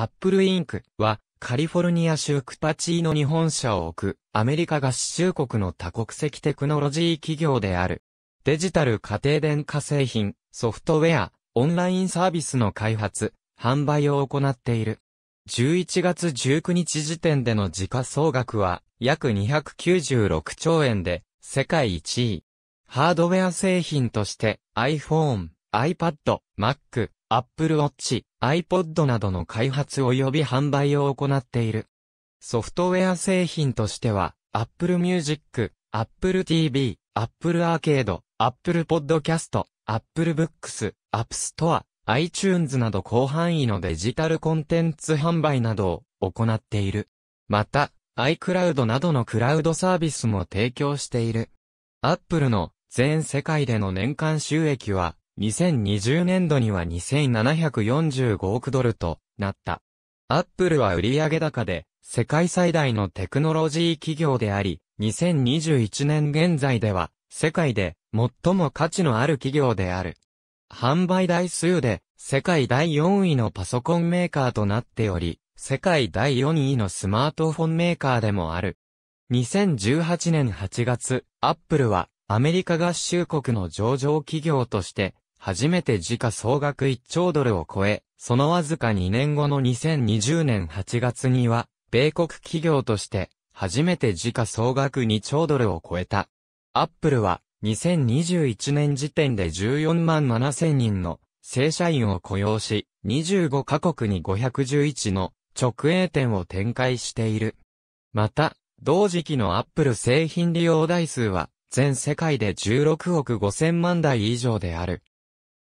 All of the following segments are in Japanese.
アップルインクは、カリフォルニア州クパチーノ日本社を置く、アメリカ合衆国の多国籍テクノロジー企業である。デジタル家庭電化製品、ソフトウェア、オンラインサービスの開発、販売を行っている。11月19日時点での時価総額は約296兆円で世界1位。ハードウェア製品として iPhone、iPad、Mac、Apple Watch、iPod などの開発及び販売を行っている。ソフトウェア製品としては、Apple Music、Apple TV、Apple Arcade、Apple Podcast、Apple Books、App Store、iTunes など広範囲のデジタルコンテンツ販売などを行っている。また、iCloud などのクラウドサービスも提供している。Apple の全世界での年間収益は2020年度には2745億ドルとなった。アップルは売上高で世界最大のテクノロジー企業であり、2021年現在では世界で最も価値のある企業である。販売台数で世界第4位のパソコンメーカーとなっており、世界第4位のスマートフォンメーカーでもある。2018年8月、アップルはアメリカ合衆国の上場企業として初めて時価総額1兆ドルを超え、そのわずか2年後の2020年8月には、米国企業として、初めて時価総額2兆ドルを超えた。アップルは、2021年時点で14万7千人の正社員を雇用し、25カ国に511の直営店を展開している。また、同時期のアップル製品利用台数は、全世界で16億5千万台以上である。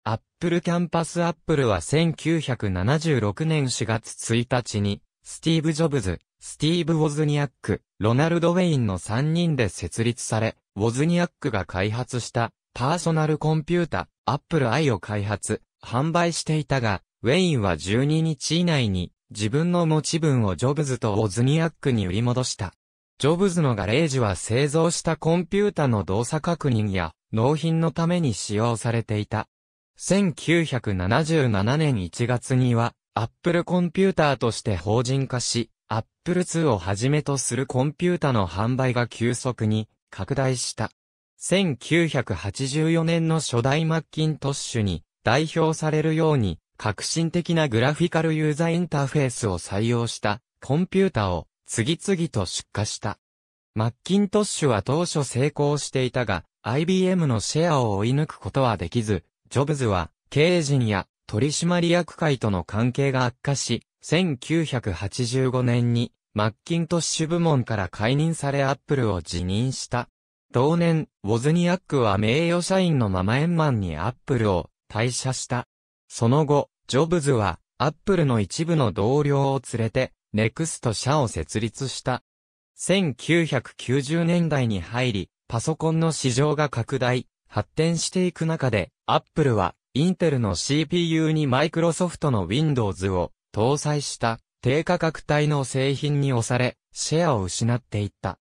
アップルキャンパスアップルは1976年4月1日に、スティーブ・ジョブズ、スティーブ・ウォズニアック、ロナルド・ウェインの3人で設立され、ウォズニアックが開発したパーソナルコンピュータ、アップル i を開発、販売していたが、ウェインは12日以内に自分の持ち分をジョブズとウォズニアックに売り戻した。ジョブズのガレージは製造したコンピュータの動作確認や納品のために使用されていた。1977年1月には、アップルコンピューターとして法人化し、アップル2をはじめとするコンピュータの販売が急速に拡大した。1984年の初代マッキントッシュに代表されるように革新的なグラフィカルユーザーインターフェースを採用したコンピュータを次々と出荷した。マッキントッシュは当初成功していたが IBM のシェアを追い抜くことはできずジョブズは、経営陣や取締役会との関係が悪化し、1985年にマッキントッシュ部門から解任されアップルを辞任した。同年、ウォズニアックは名誉社員のママエンマンにアップルを退社した。その後、ジョブズはアップルの一部の同僚を連れて、ネクスト社を設立した。1990年代に入り、パソコンの市場が拡大、発展していく中で、Apple は、インテルの CPU にマイクロソフトの Windows を搭載した低価格帯の製品に押され、シェアを失っていった。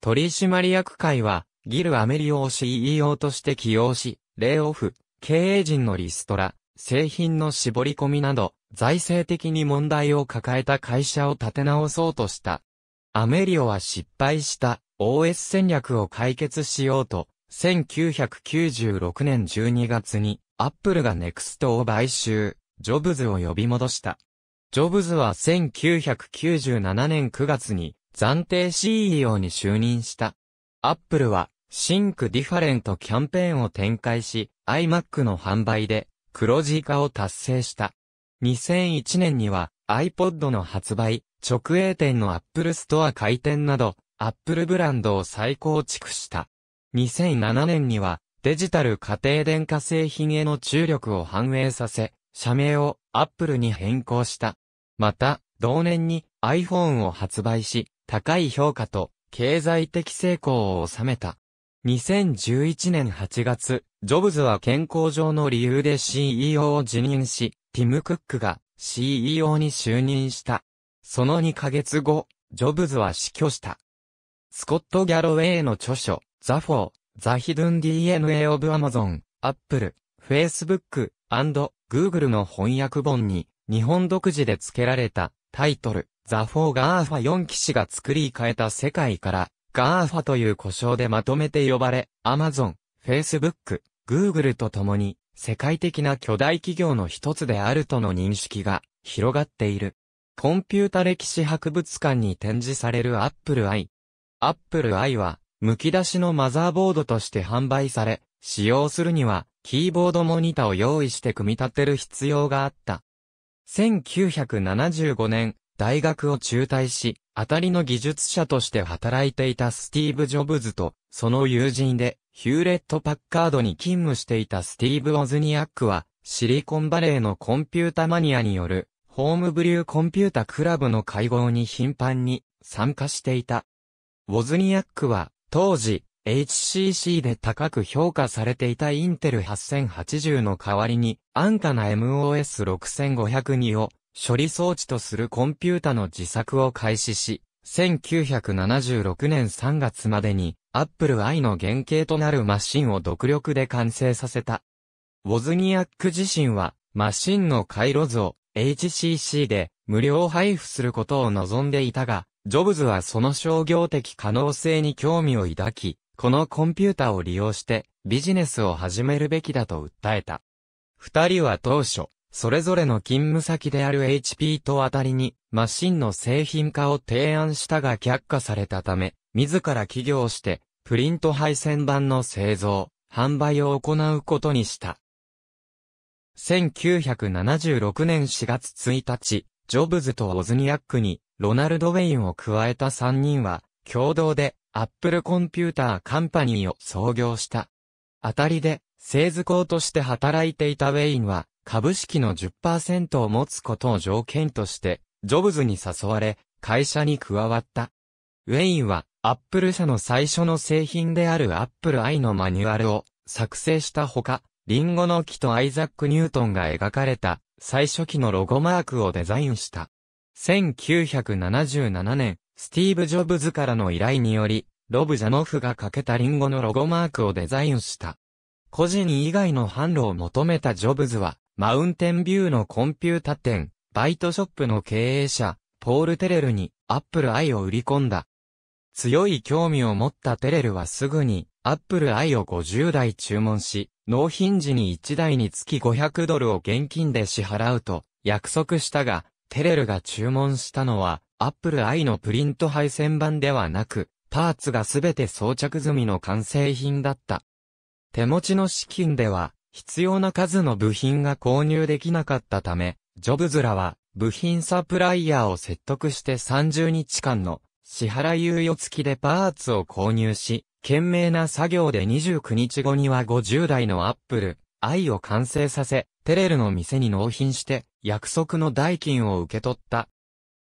取締役会は、ギル・アメリオを CEO として起用し、レイオフ、経営陣のリストラ、製品の絞り込みなど、財政的に問題を抱えた会社を立て直そうとした。アメリオは失敗した OS 戦略を解決しようと、1996年12月に、アップルがネクストを買収、ジョブズを呼び戻した。ジョブズは1997年9月に、暫定 CEO に就任した。アップルは、シンクディファレントキャンペーンを展開し、iMac の販売で黒字化を達成した。2001年には iPod の発売、直営店のアップルストア開店など、アップルブランドを再構築した。2007年には、デジタル家庭電化製品への注力を反映させ、社名を Apple に変更した。また、同年に iPhone を発売し、高い評価と経済的成功を収めた。2011年8月、ジョブズは健康上の理由で CEO を辞任し、ティム・クックが CEO に就任した。その2ヶ月後、ジョブズは死去した。スコット・ギャロウェイの著書、ザフォー、ザヒドゥン DNA of Amazon、Apple、Facebook、Google の翻訳本に、日本独自で付けられた、タイトル、ザフォーガーファ4騎士が作り変えた世界から、ガーファという呼称でまとめて呼ばれ、Amazon、Facebook、Google と共に、世界的な巨大企業の一つであるとの認識が広がっている。コンピュータ歴史博物館に展示される Apple イ。Apple イは剥き出しのマザーボードとして販売され、使用するには、キーボードモニタを用意して組み立てる必要があった。1975年、大学を中退し、当たりの技術者として働いていたスティーブ・ジョブズと、その友人で、ヒューレット・パッカードに勤務していたスティーブ・オズニアックは、シリコンバレーのコンピュータマニアによる、ホームブリューコンピュータクラブの会合に頻繁に参加していた。ウォズニアックは当時、HCC で高く評価されていたインテル8080の代わりに、安価な MOS6502 を処理装置とするコンピュータの自作を開始し、1976年3月までに、Apple i の原型となるマシンを独力で完成させた。ウォズニアック自身は、マシンの回路図を HCC で無料配布することを望んでいたが、ジョブズはその商業的可能性に興味を抱き、このコンピュータを利用してビジネスを始めるべきだと訴えた。二人は当初、それぞれの勤務先である HP とあたりに、マシンの製品化を提案したが却下されたため、自ら起業して、プリント配線版の製造、販売を行うことにした。1976年4月1日、ジョブズとオズニアックにロナルド・ウェインを加えた3人は、共同で、アップルコンピューターカンパニーを創業した。当たりで、製図工として働いていたウェインは、株式の10%を持つことを条件として、ジョブズに誘われ、会社に加わった。ウェインは、アップル社の最初の製品であるアップル i のマニュアルを作成したほか、リンゴの木とアイザック・ニュートンが描かれた最初期のロゴマークをデザインした。1977年、スティーブ・ジョブズからの依頼により、ロブ・ジャノフがかけたリンゴのロゴマークをデザインした。個人以外の販路を求めたジョブズは、マウンテンビューのコンピュータ店、バイトショップの経営者、ポール・テレルに、アップルアイを売り込んだ。強い興味を持ったテレルはすぐに、アップルアイを50台注文し、納品時に1台につき500ドルを現金で支払うと、約束したが、テレルが注文したのは、アップル i のプリント配線版ではなく、パーツがすべて装着済みの完成品だった。手持ちの資金では、必要な数の部品が購入できなかったため、ジョブズらは、部品サプライヤーを説得して30日間の支払い猶予付きでパーツを購入し、懸命な作業で29日後には50台のアップル i を完成させ、テレルの店に納品して、約束の代金を受け取った。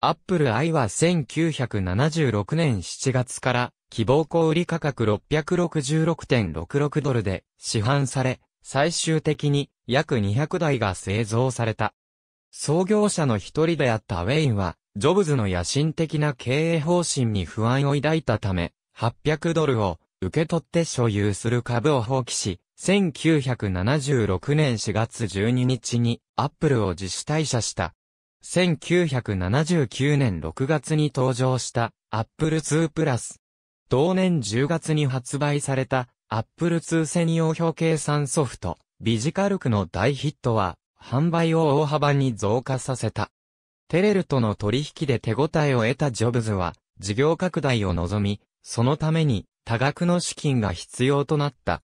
アップル i は1976年7月から、希望小売価格666.66ドルで市販され、最終的に約200台が製造された。創業者の一人であったウェインは、ジョブズの野心的な経営方針に不安を抱いたため、800ドルを受け取って所有する株を放棄し、1976年4月12日にアップルを自主退社した。1979年6月に登場したアップル2プラス。同年10月に発売されたアップル2専用表計算ソフト、ビジカルクの大ヒットは販売を大幅に増加させた。テレルとの取引で手応えを得たジョブズは事業拡大を望み、そのために多額の資金が必要となった。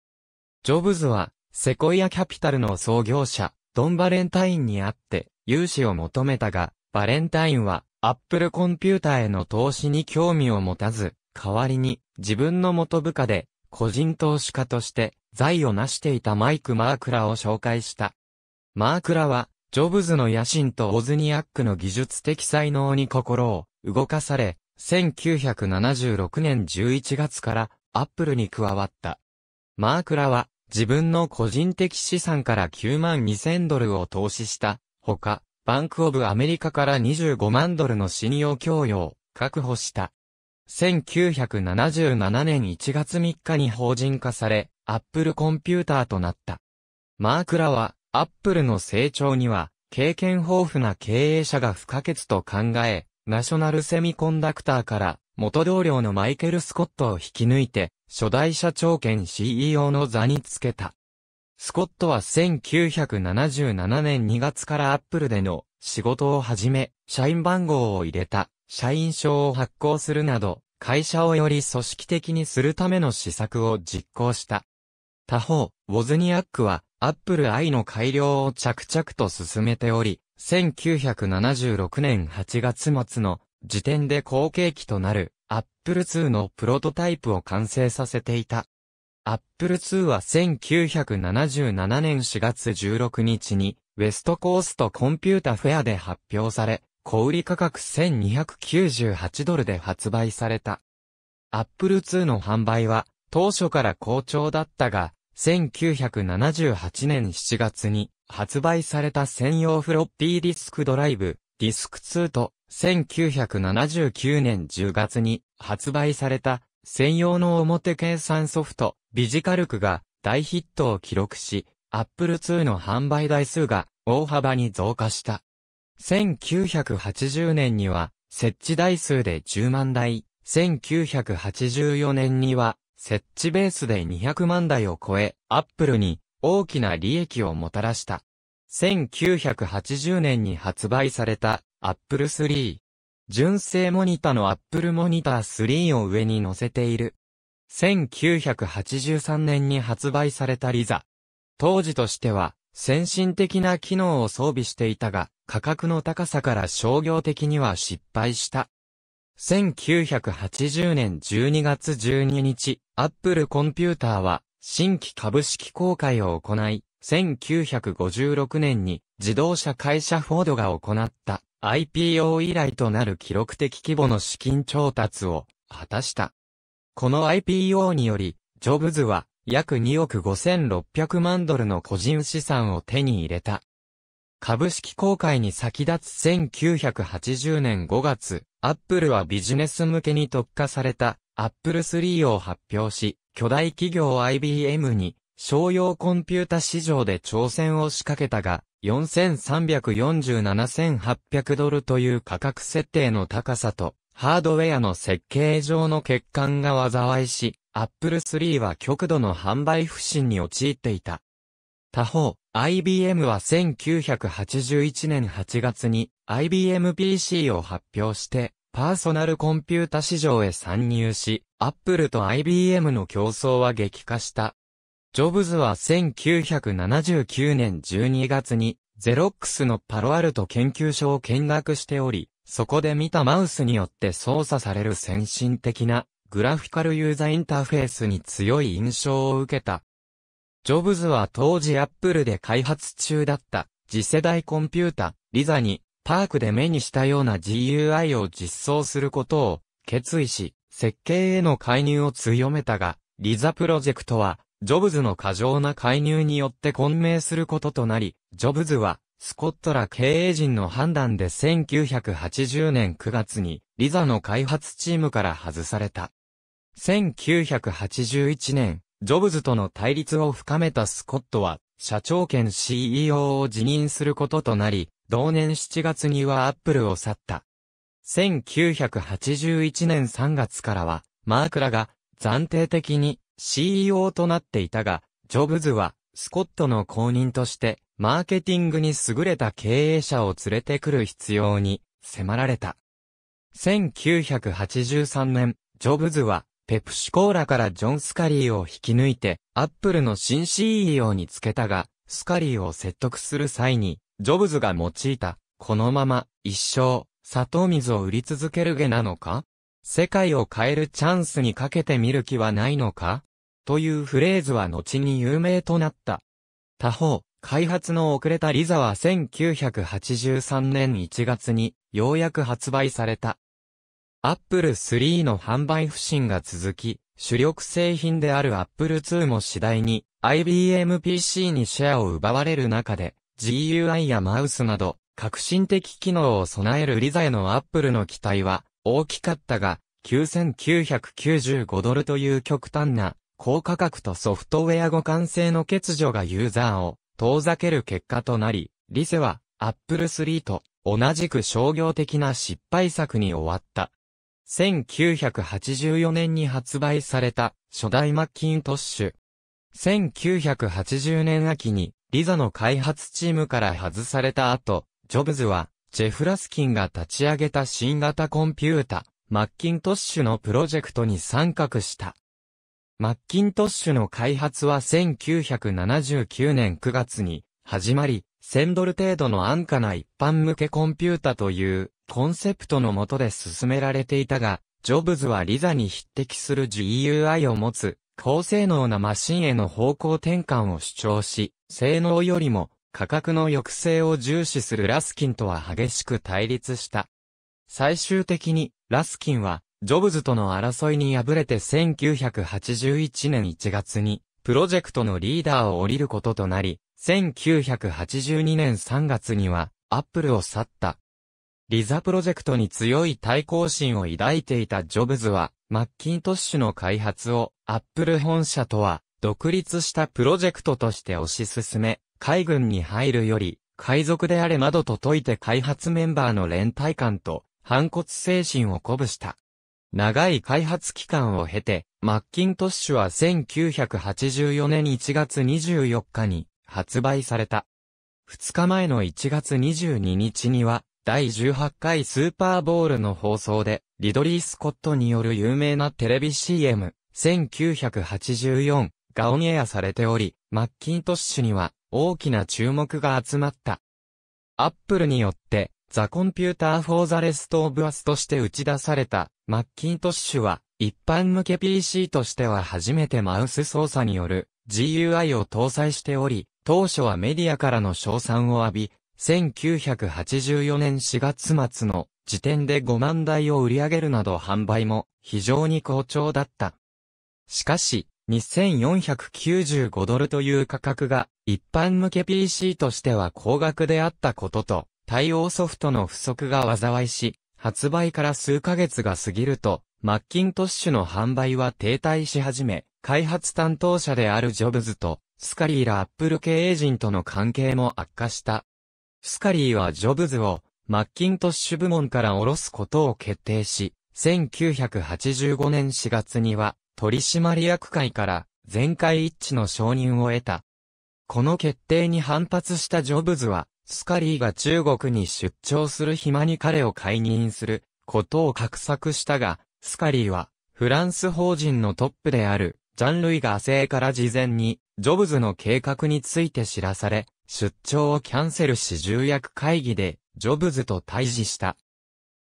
ジョブズは、セコイアキャピタルの創業者、ドン・バレンタインに会って、融資を求めたが、バレンタインは、アップルコンピュータへの投資に興味を持たず、代わりに、自分の元部下で、個人投資家として、財を成していたマイク・マークラを紹介した。マークラは、ジョブズの野心とオズニアックの技術的才能に心を動かされ、1976年11月からアップルに加わった。マークラは自分の個人的資産から9万2000ドルを投資した、ほか、バンクオブアメリカから25万ドルの信用供与を確保した。1977年1月3日に法人化され、アップルコンピューターとなった。マークラは、アップルの成長には、経験豊富な経営者が不可欠と考え、ナショナルセミコンダクターから元同僚のマイケル・スコットを引き抜いて、初代社長兼 CEO の座につけた。スコットは1977年2月からアップルでの仕事を始め、社員番号を入れた社員証を発行するなど、会社をより組織的にするための施策を実行した。他方、ウォズニアックは、アップル i の改良を着々と進めており、1976年8月末の時点で後継機となる Apple II のプロトタイプを完成させていた。Apple II は1977年4月16日にウェストコーストコンピュータフェアで発表され、小売価格1298ドルで発売された。Apple II の販売は当初から好調だったが、1978年7月に発売された専用フロッピーディスクドライブ、ディスク2と1979年10月に発売された専用の表計算ソフト、ビジカルクが大ヒットを記録し、Apple II の販売台数が大幅に増加した。1980年には設置台数で10万台、1984年には設置ベースで200万台を超え、Apple に大きな利益をもたらした。1980年に発売された Apple 3。純正モニタの Apple モニター3を上に乗せている。1983年に発売されたリザ。当時としては、先進的な機能を装備していたが、価格の高さから商業的には失敗した。1980年12月12日、Apple コンピューターは、新規株式公開を行い、1956年に自動車会社フォードが行った IPO 以来となる記録的規模の資金調達を果たした。この IPO により、ジョブズは約2億5600万ドルの個人資産を手に入れた。株式公開に先立つ1980年5月、アップルはビジネス向けに特化されたアップル3を発表し、巨大企業 IBM に商用コンピュータ市場で挑戦を仕掛けたが、4347,800ドルという価格設定の高さと、ハードウェアの設計上の欠陥が災いし、Apple i は極度の販売不振に陥っていた。他方、IBM は1981年8月に IBM PC を発表して、パーソナルコンピュータ市場へ参入し、Apple と IBM の競争は激化した。ジョブズは1979年12月に、ゼロックスのパロアルト研究所を見学しており、そこで見たマウスによって操作される先進的なグラフィカルユーザーインターフェースに強い印象を受けた。ジョブズは当時アップルで開発中だった次世代コンピュータ、リザにパークで目にしたような GUI を実装することを決意し、設計への介入を強めたが、リザプロジェクトはジョブズの過剰な介入によって混迷することとなり、ジョブズは、スコットら経営陣の判断で1980年9月に、リザの開発チームから外された。1981年、ジョブズとの対立を深めたスコットは、社長兼 CEO を辞任することとなり、同年7月にはアップルを去った。1981年3月からは、マークラが暫定的に CEO となっていたが、ジョブズは、スコットの後任として、マーケティングに優れた経営者を連れてくる必要に迫られた。1983年、ジョブズは、ペプシコーラからジョン・スカリーを引き抜いて、アップルの新 CEO につけたが、スカリーを説得する際に、ジョブズが用いた、このまま、一生、砂糖水を売り続けるげなのか世界を変えるチャンスにかけてみる気はないのかというフレーズは後に有名となった。他方、開発の遅れたリザは1983年1月にようやく発売された。アップル3の販売不振が続き、主力製品であるアップル2も次第に IBM PC にシェアを奪われる中で GUI やマウスなど革新的機能を備えるリザへのアップルの期待は大きかったが、9995ドルという極端な高価格とソフトウェア互換性の欠如がユーザーを遠ざける結果となり、リセは Apple 3と同じく商業的な失敗作に終わった。1984年に発売された初代マッキントッシュ。1980年秋にリザの開発チームから外された後、ジョブズはジェフラスキンが立ち上げた新型コンピュータ、マッキントッシュのプロジェクトに参画した。マッキントッシュの開発は1979年9月に始まり、1000ドル程度の安価な一般向けコンピュータというコンセプトのもとで進められていたが、ジョブズはリザに匹敵する GUI を持つ高性能なマシンへの方向転換を主張し、性能よりも価格の抑制を重視するラスキンとは激しく対立した。最終的に、ラスキンは、ジョブズとの争いに敗れて1981年1月に、プロジェクトのリーダーを降りることとなり、1982年3月には、アップルを去った。リザプロジェクトに強い対抗心を抱いていたジョブズは、マッキントッシュの開発を、アップル本社とは、独立したプロジェクトとして推し進め、海軍に入るより、海賊であれなどと説いて開発メンバーの連帯感と反骨精神を鼓舞した。長い開発期間を経て、マッキントッシュは1984年1月24日に発売された。2日前の1月22日には、第18回スーパーボールの放送で、リドリー・スコットによる有名なテレビ CM、1984がオンエアされており、マッキントッシュには、大きな注目が集まった。アップルによって、ザ・コンピューター・フォー・ザ・レスト・オブ・アスとして打ち出された、マッキントッシュは、一般向け PC としては初めてマウス操作による GUI を搭載しており、当初はメディアからの賞賛を浴び、1984年4月末の時点で5万台を売り上げるなど販売も非常に好調だった。しかし、2495ドルという価格が一般向け PC としては高額であったことと、対応ソフトの不足が災いし、発売から数ヶ月が過ぎると、マッキントッシュの販売は停滞し始め、開発担当者であるジョブズと、スカリーらアップル経営陣との関係も悪化した。スカリーはジョブズを、マッキントッシュ部門から下ろすことを決定し、1985年4月には、取締役会から全会一致の承認を得た。この決定に反発したジョブズは、スカリーが中国に出張する暇に彼を解任することを画策したが、スカリーは、フランス法人のトップである、ジャン・ルイガーから事前に、ジョブズの計画について知らされ、出張をキャンセルし重役会議で、ジョブズと対峙した。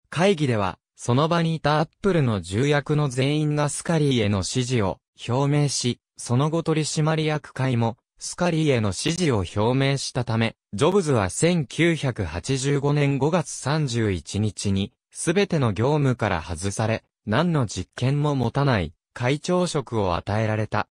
会議では、その場にいたアップルの重役の全員がスカリーへの支持を表明し、その後取締役会もスカリーへの支持を表明したため、ジョブズは1985年5月31日に、すべての業務から外され、何の実験も持たない会長職を与えられた。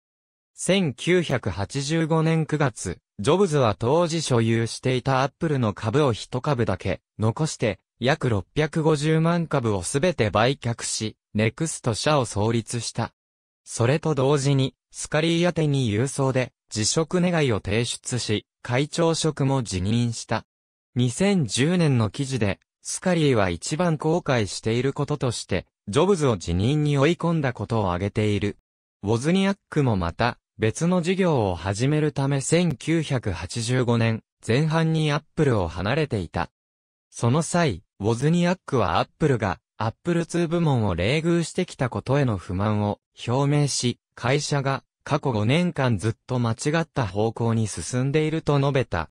1985年9月、ジョブズは当時所有していたアップルの株を一株だけ残して約650万株をすべて売却し、ネクスト社を創立した。それと同時に、スカリー宛てに郵送で、辞職願を提出し、会長職も辞任した。2010年の記事で、スカリーは一番後悔していることとして、ジョブズを辞任に追い込んだことを挙げている。ウォズニアックもまた、別の事業を始めるため1985年、前半にアップルを離れていた。その際、ウォズニアックはアップルが、アップル2部門を冷遇してきたことへの不満を表明し、会社が過去5年間ずっと間違った方向に進んでいると述べた。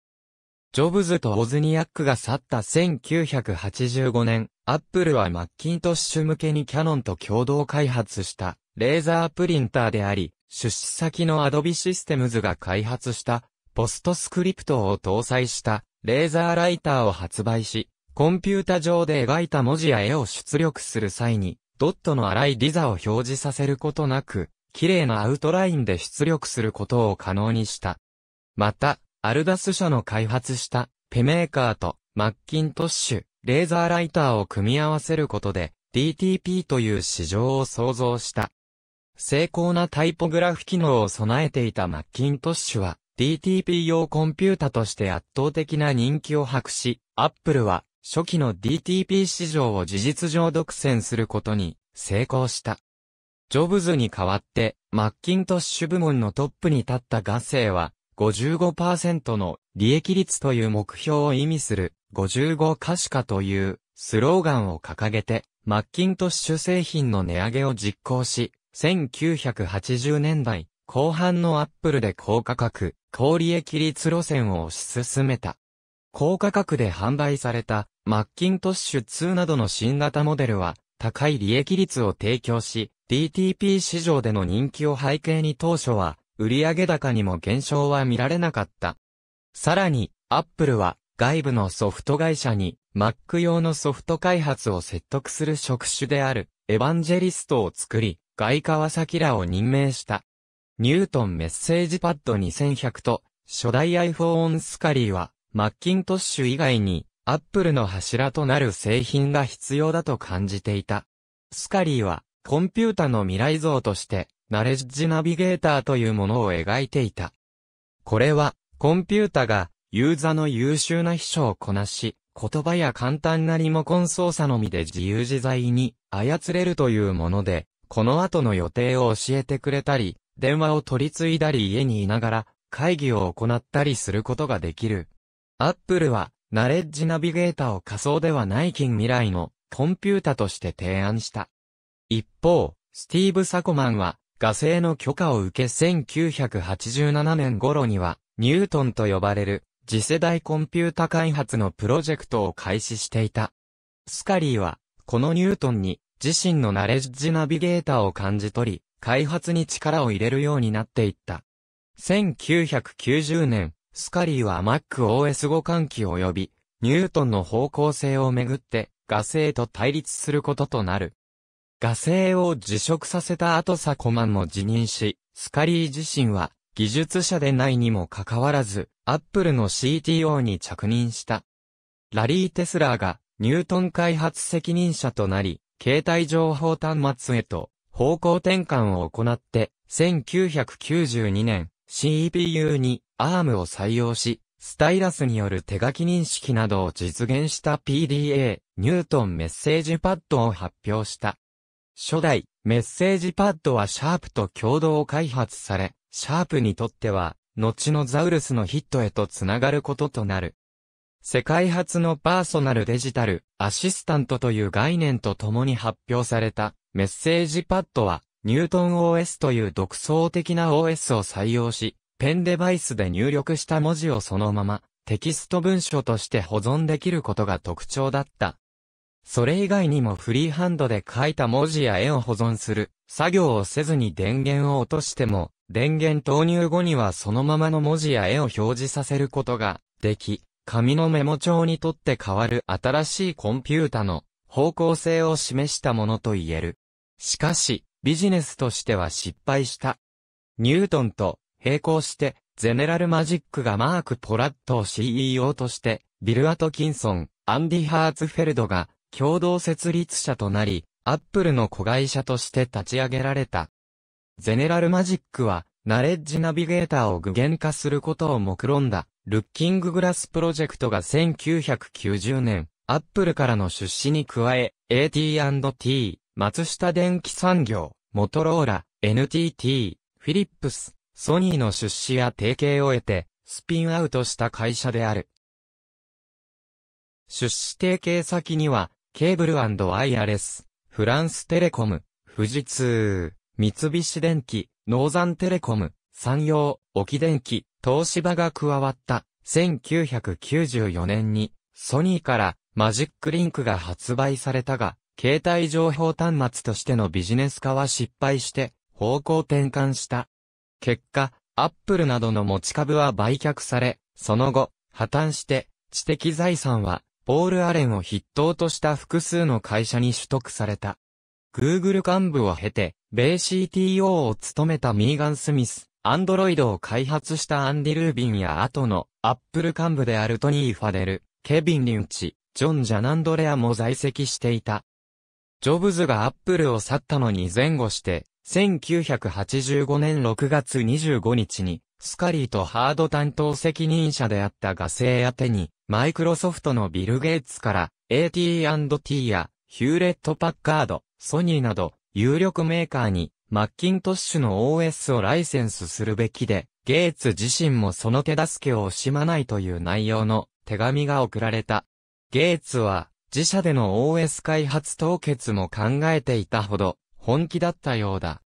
ジョブズとオズニアックが去った1985年、アップルはマッキントッシュ向けにキャノンと共同開発したレーザープリンターであり、出資先のアドビシステムズが開発したポストスクリプトを搭載したレーザーライターを発売し、コンピュータ上で描いた文字や絵を出力する際に、ドットの粗いリザを表示させることなく、綺麗なアウトラインで出力することを可能にした。また、アルダス社の開発したペメーカーとマッキントッシュ、レーザーライターを組み合わせることで DTP という市場を創造した。精巧なタイポグラフ機能を備えていたマッキントッシュは DTP 用コンピュータとして圧倒的な人気を博し、アップルは初期の DTP 市場を事実上独占することに成功した。ジョブズに代わって、マッキントッシュ部門のトップに立ったガセイは、55%の利益率という目標を意味する55可視化というスローガンを掲げて、マッキントッシュ製品の値上げを実行し、1980年代後半のアップルで高価格、高利益率路線を推し進めた。高価格で販売されたマッキントッシュ2などの新型モデルは高い利益率を提供し、DTP 市場での人気を背景に当初は売上高にも減少は見られなかった。さらに、アップルは外部のソフト会社に Mac 用のソフト開発を説得する職種であるエヴァンジェリストを作り、外川先らを任命した。ニュートンメッセージパッド2100と初代 iPhone スカリーはマッキントッシュ以外に、アップルの柱となる製品が必要だと感じていた。スカリーは、コンピュータの未来像として、ナレッジナビゲーターというものを描いていた。これは、コンピュータが、ユーザの優秀な秘書をこなし、言葉や簡単なリモコン操作のみで自由自在に操れるというもので、この後の予定を教えてくれたり、電話を取り継いだり家にいながら会議を行ったりすることができる。アップルは、ナレッジナビゲーターを仮想ではない近未来のコンピュータとして提案した。一方、スティーブ・サコマンは、画製の許可を受け1987年頃には、ニュートンと呼ばれる次世代コンピュータ開発のプロジェクトを開始していた。スカリーは、このニュートンに自身のナレッジナビゲーターを感じ取り、開発に力を入れるようになっていった。1990年、スカリーは MacOS 互換機及び、ニュートンの方向性をめぐって、画星と対立することとなる。画星を辞職させた後サコマンも辞任し、スカリー自身は、技術者でないにもかかわらず、アップルの CTO に着任した。ラリー・テスラーが、ニュートン開発責任者となり、携帯情報端末へと方向転換を行って、1992年 CPU にアームを採用し、スタイラスによる手書き認識などを実現した PDA、ニュートンメッセージパッドを発表した。初代、メッセージパッドはシャープと共同開発され、シャープにとっては、後のザウルスのヒットへとつながることとなる。世界初のパーソナルデジタル、アシスタントという概念と共に発表された、メッセージパッドは、ニュートン OS という独創的な OS を採用し、ペンデバイスで入力した文字をそのまま、テキスト文書として保存できることが特徴だった。それ以外にもフリーハンドで書いた文字や絵を保存する作業をせずに電源を落としても、電源投入後にはそのままの文字や絵を表示させることができ、紙のメモ帳にとって変わる新しいコンピュータの方向性を示したものと言える。しかし、ビジネスとしては失敗した。ニュートンと並行して、ゼネラルマジックがマーク・ポラットを CEO として、ビル・アトキンソン、アンディ・ハーツフェルドが共同設立者となり、アップルの子会社として立ち上げられた。ゼネラルマジックは、ナレッジナビゲーターを具現化することを目論んだ、ルッキンググラスプロジェクトが1990年、アップルからの出資に加え、AT&T、松下電機産業、モトローラ、NTT、フィリップス、ソニーの出資や提携を得て、スピンアウトした会社である。出資提携先には、ケーブルアイアレス、フランステレコム、富士通、三菱電機、ノーザンテレコム、山陽、沖電機、東芝が加わった1994年にソニーからマジックリンクが発売されたが、携帯情報端末としてのビジネス化は失敗して方向転換した。結果、アップルなどの持ち株は売却され、その後、破綻して、知的財産は、ポール・アレンを筆頭とした複数の会社に取得された。Google 幹部を経て、米 CTO を務めたミーガン・スミス、アンドロイドを開発したアンディ・ルービンや後の、アップル幹部であるトニー・ファデル、ケビン・リンチ、ジョン・ジャナンドレアも在籍していた。ジョブズがアップルを去ったのに前後して、1985年6月25日に、スカリーとハード担当責任者であったガセ宛てに、マイクロソフトのビル・ゲイツから、AT&T や、ヒューレット・パッカード、ソニーなど、有力メーカーに、マッキントッシュの OS をライセンスするべきで、ゲイツ自身もその手助けを惜しまないという内容の手紙が送られた。ゲイツは、自社での OS 開発凍結も考えていたほど、本気だったようだ。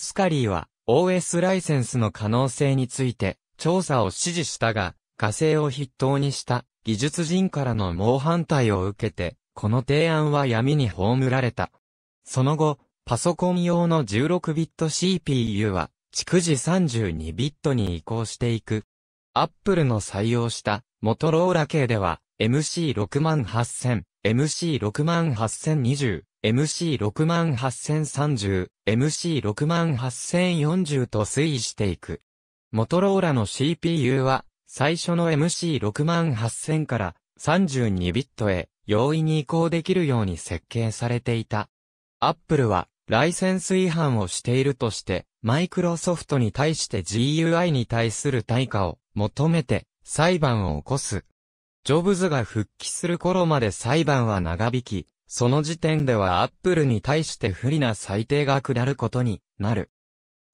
スカリーは OS ライセンスの可能性について調査を指示したが、火星を筆頭にした技術人からの猛反対を受けて、この提案は闇に葬られた。その後、パソコン用の 16bit CPU は、逐次 32bit に移行していく。アップルの採用したモトローラ系では、MC68000、MC68020、MC68030、MC68040 と推移していく。モトローラの CPU は、最初の MC68000 から32ビットへ容易に移行できるように設計されていた。アップルは、ライセンス違反をしているとして、マイクロソフトに対して GUI に対する対価を求めて裁判を起こす。ジョブズが復帰する頃まで裁判は長引き、その時点ではアップルに対して不利な裁定が下ることになる。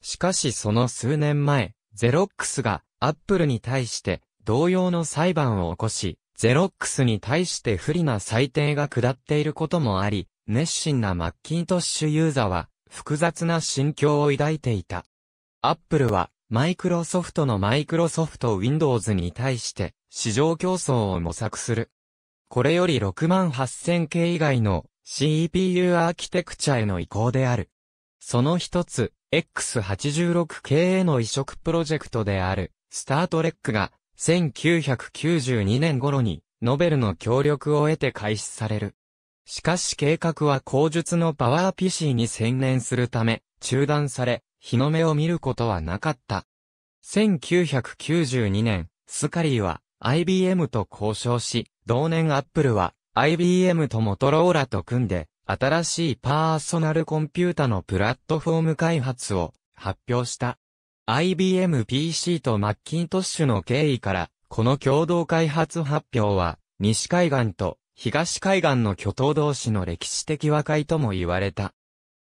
しかしその数年前、ゼロックスがアップルに対して同様の裁判を起こし、ゼロックスに対して不利な裁定が下っていることもあり、熱心なマッキントッシュユーザーは複雑な心境を抱いていた。アップルはマイクロソフトのマイクロソフト Windows に対して市場競争を模索するこれより68000系以外の CPU アーキテクチャへの移行である。その一つ、X86 系への移植プロジェクトである、スタートレックが、1992年頃に、ノベルの協力を得て開始される。しかし計画は口述のパワー PC に専念するため、中断され、日の目を見ることはなかった。1992年、スカリーは IBM と交渉し、同年アップルは IBM とモトローラと組んで新しいパーソナルコンピュータのプラットフォーム開発を発表した。IBM PC とマッキントッシュの経緯からこの共同開発発表は西海岸と東海岸の巨頭同士の歴史的和解とも言われた。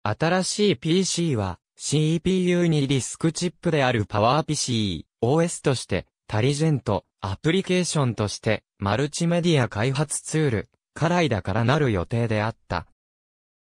新しい PC は CPU にディスクチップである PowerPC OS としてタリジェント、アプリケーションとして、マルチメディア開発ツール、カライダからなる予定であった。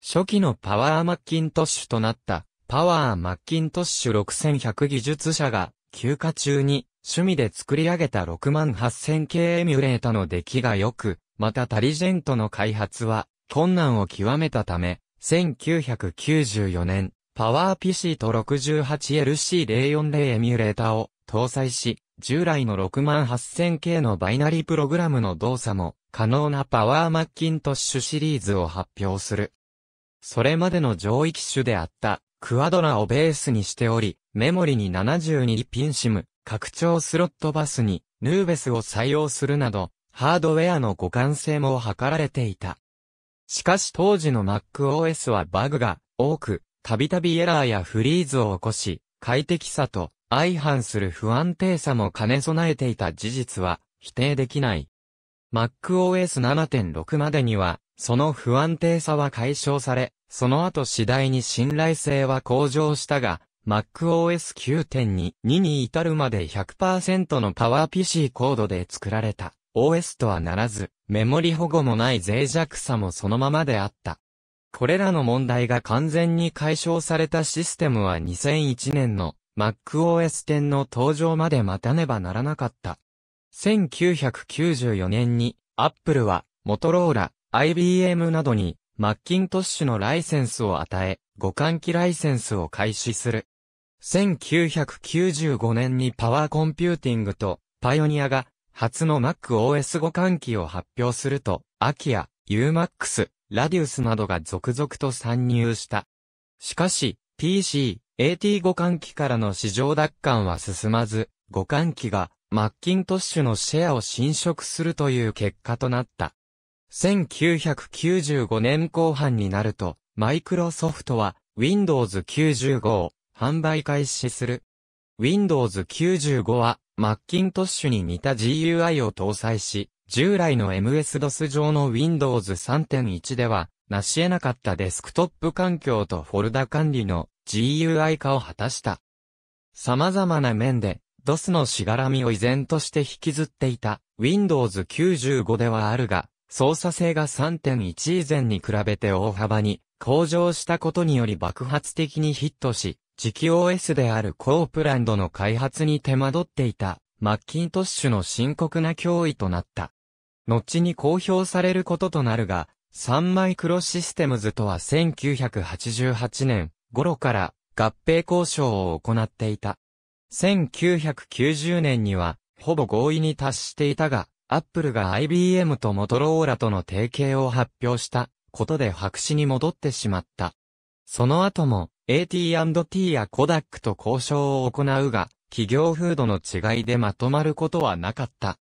初期のパワーマッキントッシュとなった、パワーマッキントッシュ6100技術者が、休暇中に、趣味で作り上げた6万8000系エミュレータの出来が良く、またタリジェントの開発は、困難を極めたため、1994年、パワー PC と 68LC040 エミュレータを搭載し、従来の 68000K のバイナリープログラムの動作も可能なパワーマッキントッシュシリーズを発表する。それまでの上位機種であったクアドラをベースにしており、メモリに72ピンシム、拡張スロットバスにヌーベスを採用するなど、ハードウェアの互換性も図られていた。しかし当時の MacOS はバグが多く、たびたびエラーやフリーズを起こし、快適さと相反する不安定さも兼ね備えていた事実は否定できない。MacOS 7.6までには、その不安定さは解消され、その後次第に信頼性は向上したが、MacOS 9.2 2に至るまで100%の PowerPC コードで作られた OS とはならず、メモリ保護もない脆弱さもそのままであった。これらの問題が完全に解消されたシステムは2001年の MacOS 10の登場まで待たねばならなかった。1994年に、Apple は、モトローラ、IBM などに、マッキントッシュのライセンスを与え、互換機ライセンスを開始する。1995年にパワーコンピューティングと、パイオニアが、初の MacOS 互換機を発表すると、アキア、UMAX、ラディウスなどが続々と参入した。しかし、PC、AT 互換機からの市場奪還は進まず、互換機がマッキントッシュのシェアを侵食するという結果となった。1995年後半になると、マイクロソフトは Windows 95を販売開始する。Windows 95はマッキントッシュに似た GUI を搭載し、従来の MS-DOS 上の Windows 3.1では、なし得なかったデスクトップ環境とフォルダ管理の GUI 化を果たした。様々な面で DOS のしがらみを依然として引きずっていた Windows 95ではあるが、操作性が3.1以前に比べて大幅に向上したことにより爆発的にヒットし、次期 OS であるコープランドの開発に手間取っていたマッキントッシュの深刻な脅威となった。後に公表されることとなるが、サンマイクロシステムズとは1988年、頃から合併交渉を行っていた。1990年には、ほぼ合意に達していたが、アップルが IBM とモトローラとの提携を発表したことで白紙に戻ってしまった。その後も AT&T やコダックと交渉を行うが、企業風土の違いでまとまることはなかった。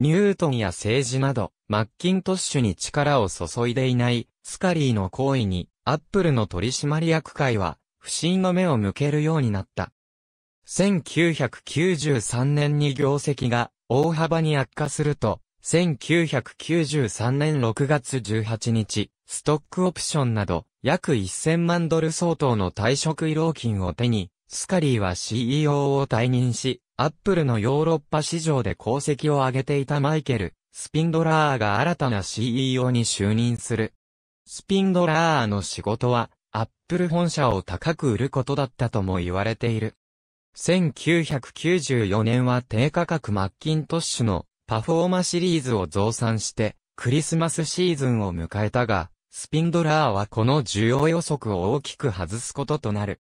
ニュートンや政治など、マッキントッシュに力を注いでいない、スカリーの行為に、アップルの取締役会は、不審の目を向けるようになった。1993年に業績が大幅に悪化すると、1993年6月18日、ストックオプションなど約1000万ドル相当の退職慰労金を手に、スカリーは CEO を退任し、アップルのヨーロッパ市場で功績を上げていたマイケル、スピンドラーが新たな CEO に就任する。スピンドラーの仕事は、アップル本社を高く売ることだったとも言われている。1994年は低価格マッキントッシュのパフォーマシリーズを増産してクリスマスシーズンを迎えたが、スピンドラーはこの需要予測を大きく外すこととなる。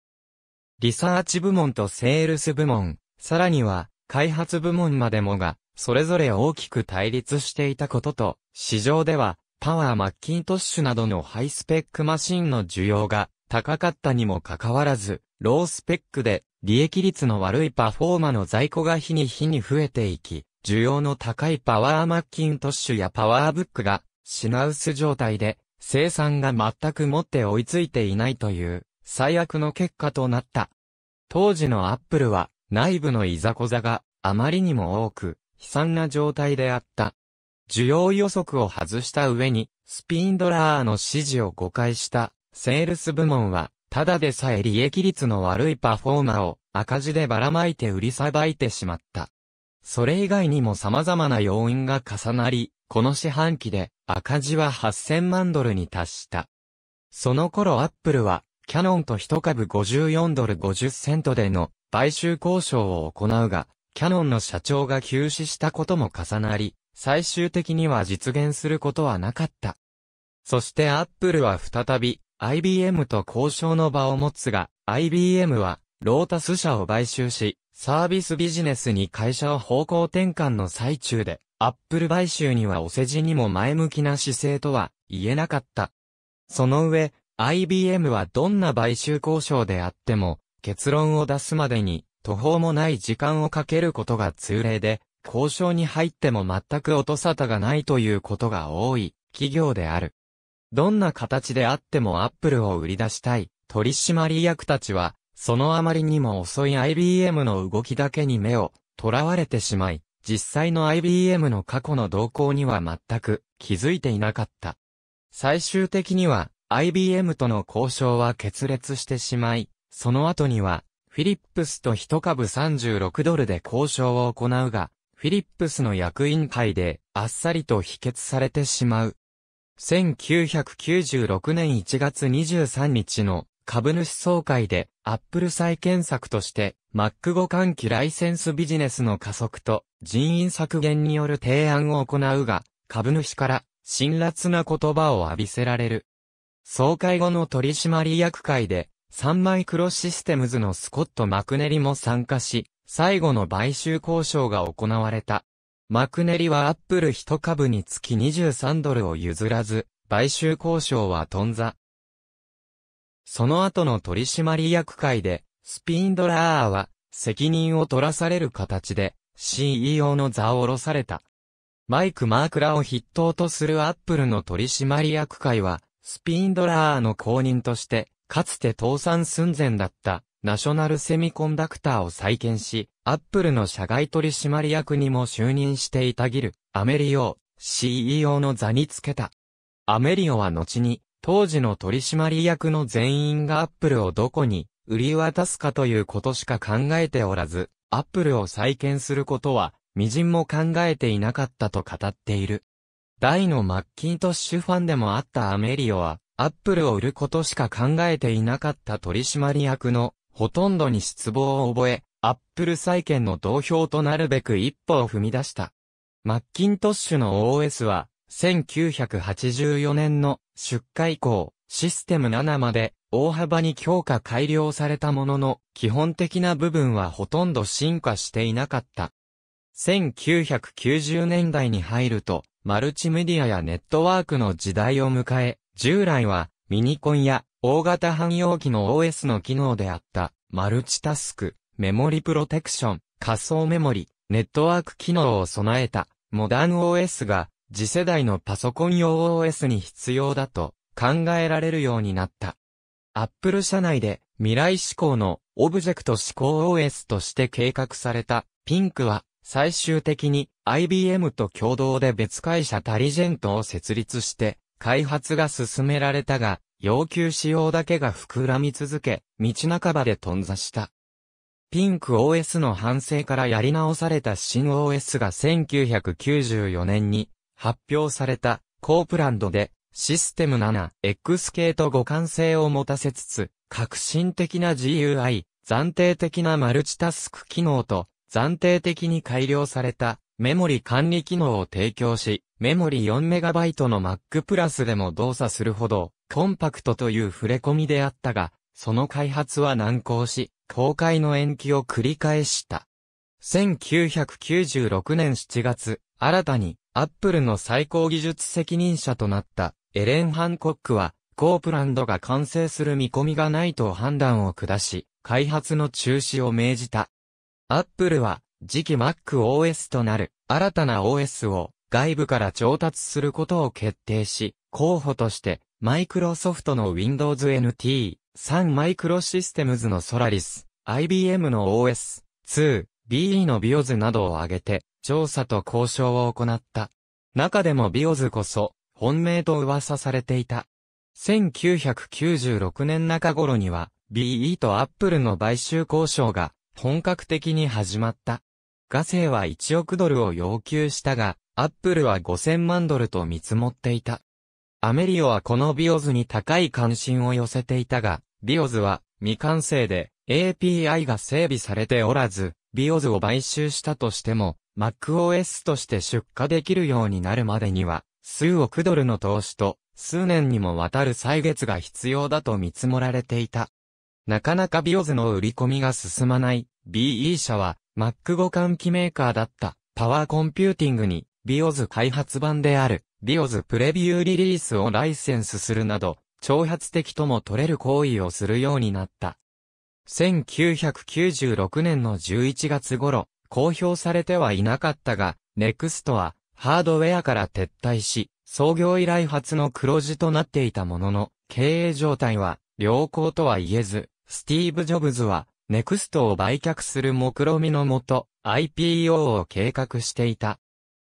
リサーチ部門とセールス部門、さらには開発部門までもが、それぞれ大きく対立していたことと、市場ではパワーマッキントッシュなどのハイスペックマシンの需要が高かったにもかかわらず、ロースペックで利益率の悪いパフォーマの在庫が日に日に増えていき、需要の高いパワーマッキントッシュやパワーブックが品薄状態で生産が全くもって追いついていないという最悪の結果となった。当時のアップルは内部のいざこざがあまりにも多く悲惨な状態であった。需要予測を外した上に、スピンドラーの指示を誤解したセールス部門は、ただでさえ利益率の悪いパフォーマーを赤字でばらまいて売りさばいてしまった。それ以外にも様々な要因が重なり、この四半期で赤字は8000万ドルに達した。その頃アップルは、キャノンと一株54ドル50セントでの買収交渉を行うが、キャノンの社長が休止したことも重なり、最終的には実現することはなかった。そしてアップルは再び IBM と交渉の場を持つが、IBM はロータス社を買収し、サービスビジネスに会社を方向転換の最中で、アップル買収にはお世辞にも前向きな姿勢とは言えなかった。その上、IBM はどんな買収交渉であっても、結論を出すまでに途方もない時間をかけることが通例で、交渉に入っても全く音沙汰がないということが多い企業である。どんな形であってもアップルを売り出したい取締役たちは、そのあまりにも遅い IBM の動きだけに目を囚われてしまい、実際の IBM の過去の動向には全く気づいていなかった。最終的には IBM との交渉は決裂してしまい、その後にはフィリップスと一株36ドルで交渉を行うが、フィリップスの役員会であっさりと否決されてしまう。1996年1月23日の株主総会でアップル再建策として Mac 互換機ライセンスビジネスの加速と人員削減による提案を行うが株主から辛辣な言葉を浴びせられる。総会後の取締役会でサンマイクロシステムズのスコット・マクネリも参加し、最後の買収交渉が行われた。マクネリはアップル1株につき23ドルを譲らず、買収交渉は頓挫。その後の取締役会で、スピンドラーは責任を取らされる形で CEO の座を下ろされた。マイク・マークラを筆頭とするアップルの取締役会は、スピンドラーの公認として、かつて倒産寸前だったナショナルセミコンダクターを再建し、アップルの社外取締役にも就任していたギル、アメリオ CEO の座につけた。アメリオは後に、当時の取締役の全員がアップルをどこに売り渡すかということしか考えておらず、アップルを再建することは、微塵も考えていなかったと語っている。大のマッキントッシュファンでもあったアメリオは、アップルを売ることしか考えていなかった取締役のほとんどに失望を覚え、アップル債建の投票となるべく一歩を踏み出した。マッキントッシュの OS は、1984年の出荷以降、システム7まで大幅に強化改良されたものの、基本的な部分はほとんど進化していなかった。1990年代に入ると、マルチメディアやネットワークの時代を迎え、従来はミニコンや大型汎用機の OS の機能であった、マルチタスク、メモリプロテクション、仮想メモリ、ネットワーク機能を備えた、モダン OS が、次世代のパソコン用 OS に必要だと考えられるようになった。Apple 社内で未来志向のオブジェクト志向 OS として計画されたピンクは最終的に IBM と共同で別会社タリジェントを設立して開発が進められたが要求仕様だけが膨らみ続け、道半ばで頓挫した。ピンク OS の反省からやり直された新 OS が1994年に発表されたコープランドでシステム 7X 系と互換性を持たせつつ、革新的な GUI、暫定的なマルチタスク機能と暫定的に改良されたメモリ管理機能を提供し、メモリ 4MB の Mac プラスでも動作するほど、コンパクトという触れ込みであったが、その開発は難航し、公開の延期を繰り返した。1996年7月、新たに、アップルの最高技術責任者となった、エレン・ハンコックは、コープランドが完成する見込みがないと判断を下し、開発の中止を命じた。アップルは、次期 MacOS となる、新たな OS を、外部から調達することを決定し、候補として、マイクロソフトの Windows NT、サンマイクロシステムズのソラリス、IBM の OS、2、BE の BIOS などを挙げて、調査と交渉を行った。中でも BIOS こそ、本命と噂されていた。1996年中頃には、BE と Apple の買収交渉が、本格的に始まった。ガセイは1億ドルを要求したが、アップルは5000万ドルと見積もっていた。アメリオはこのビオズに高い関心を寄せていたが、ビオズは未完成で API が整備されておらず、ビオズを買収したとしても、MacOS として出荷できるようになるまでには、数億ドルの投資と、数年にもわたる歳月が必要だと見積もられていた。なかなかビオズの売り込みが進まない BE 社は Mac 互換機メーカーだったパワーコンピューティングにビオズ開発版であるビオズプレビューリリースをライセンスするなど、挑発的とも取れる行為をするようになった。1996年の11月頃、公表されてはいなかったが、NEXT はハードウェアから撤退し、創業以来初の黒字となっていたものの、経営状態は良好とは言えず、スティーブ・ジョブズは、ネクストを売却する目論みのもと、IPO を計画していた。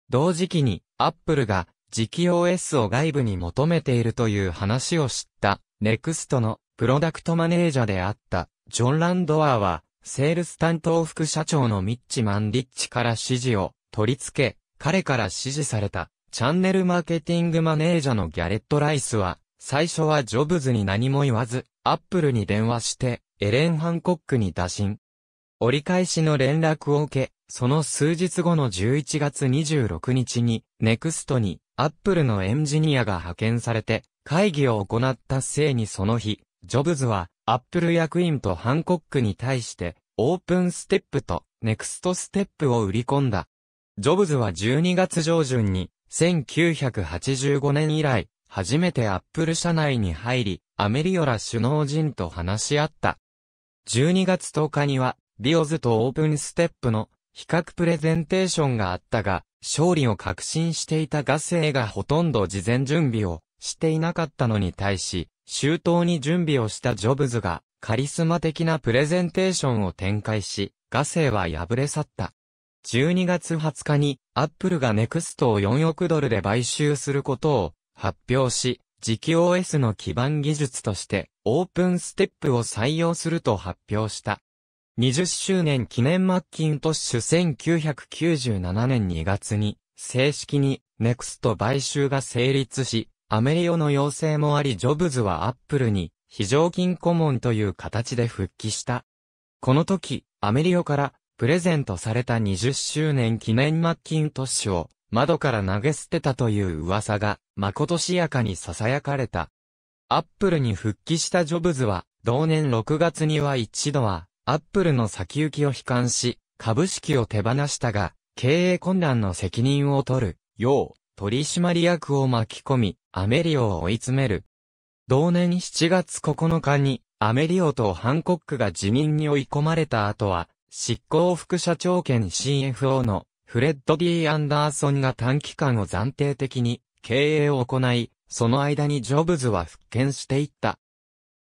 同時期に、アップルが、磁気 OS を外部に求めているという話を知った、ネクストのプロダクトマネージャーであった、ジョン・ランドアーは、セールス担当副社長のミッチ・マンリッチから指示を取り付け、彼から指示された、チャンネルマーケティングマネージャーのギャレット・ライスは、最初はジョブズに何も言わず、アップルに電話して、エレン・ハンコックに打診。折り返しの連絡を受け、その数日後の11月26日に、ネクストに、アップルのエンジニアが派遣されて、会議を行ったせいにその日、ジョブズは、アップル役員とハンコックに対して、オープンステップと、ネクストステップを売り込んだ。ジョブズは12月上旬に、1985年以来、初めてアップル社内に入り、アメリオラ首脳陣と話し合った。12月10日には、ビオズとオープンステップの比較プレゼンテーションがあったが、勝利を確信していたガセイがほとんど事前準備をしていなかったのに対し、周到に準備をしたジョブズが、カリスマ的なプレゼンテーションを展開し、ガセイは敗れ去った。12月20日に、アップルがネクストを4億ドルで買収することを発表し、次期 OS の基盤技術として、オープンステップを採用すると発表した。20周年記念マッキントッシュ1997年2月に正式にネクスト買収が成立し、アメリオの要請もありジョブズはアップルに非常勤顧問という形で復帰した。この時、アメリオからプレゼントされた20周年記念マッキントッシュを窓から投げ捨てたという噂が、まことしやかに囁かれた。アップルに復帰したジョブズは、同年6月には一度は、アップルの先行きを悲観し、株式を手放したが、経営困難の責任を取る、よう、取締役を巻き込み、アメリオを追い詰める。同年7月9日に、アメリオとハンコックが辞任に追い込まれた後は、執行副社長兼 CFO のフレッド・ D・ アンダーソンが短期間を暫定的に経営を行い、その間にジョブズは復権していった。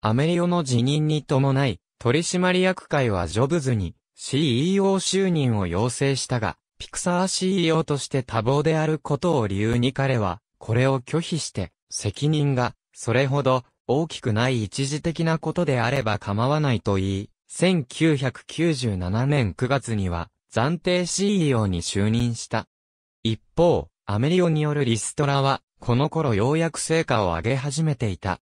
アメリオの辞任に伴い、取締役会はジョブズに CEO 就任を要請したが、ピクサー CEO として多忙であることを理由に彼は、これを拒否して、責任が、それほど、大きくない一時的なことであれば構わないと言い、1997年9月には、暫定 CEO に就任した。一方、アメリオによるリストラは、この頃ようやく成果を上げ始めていた。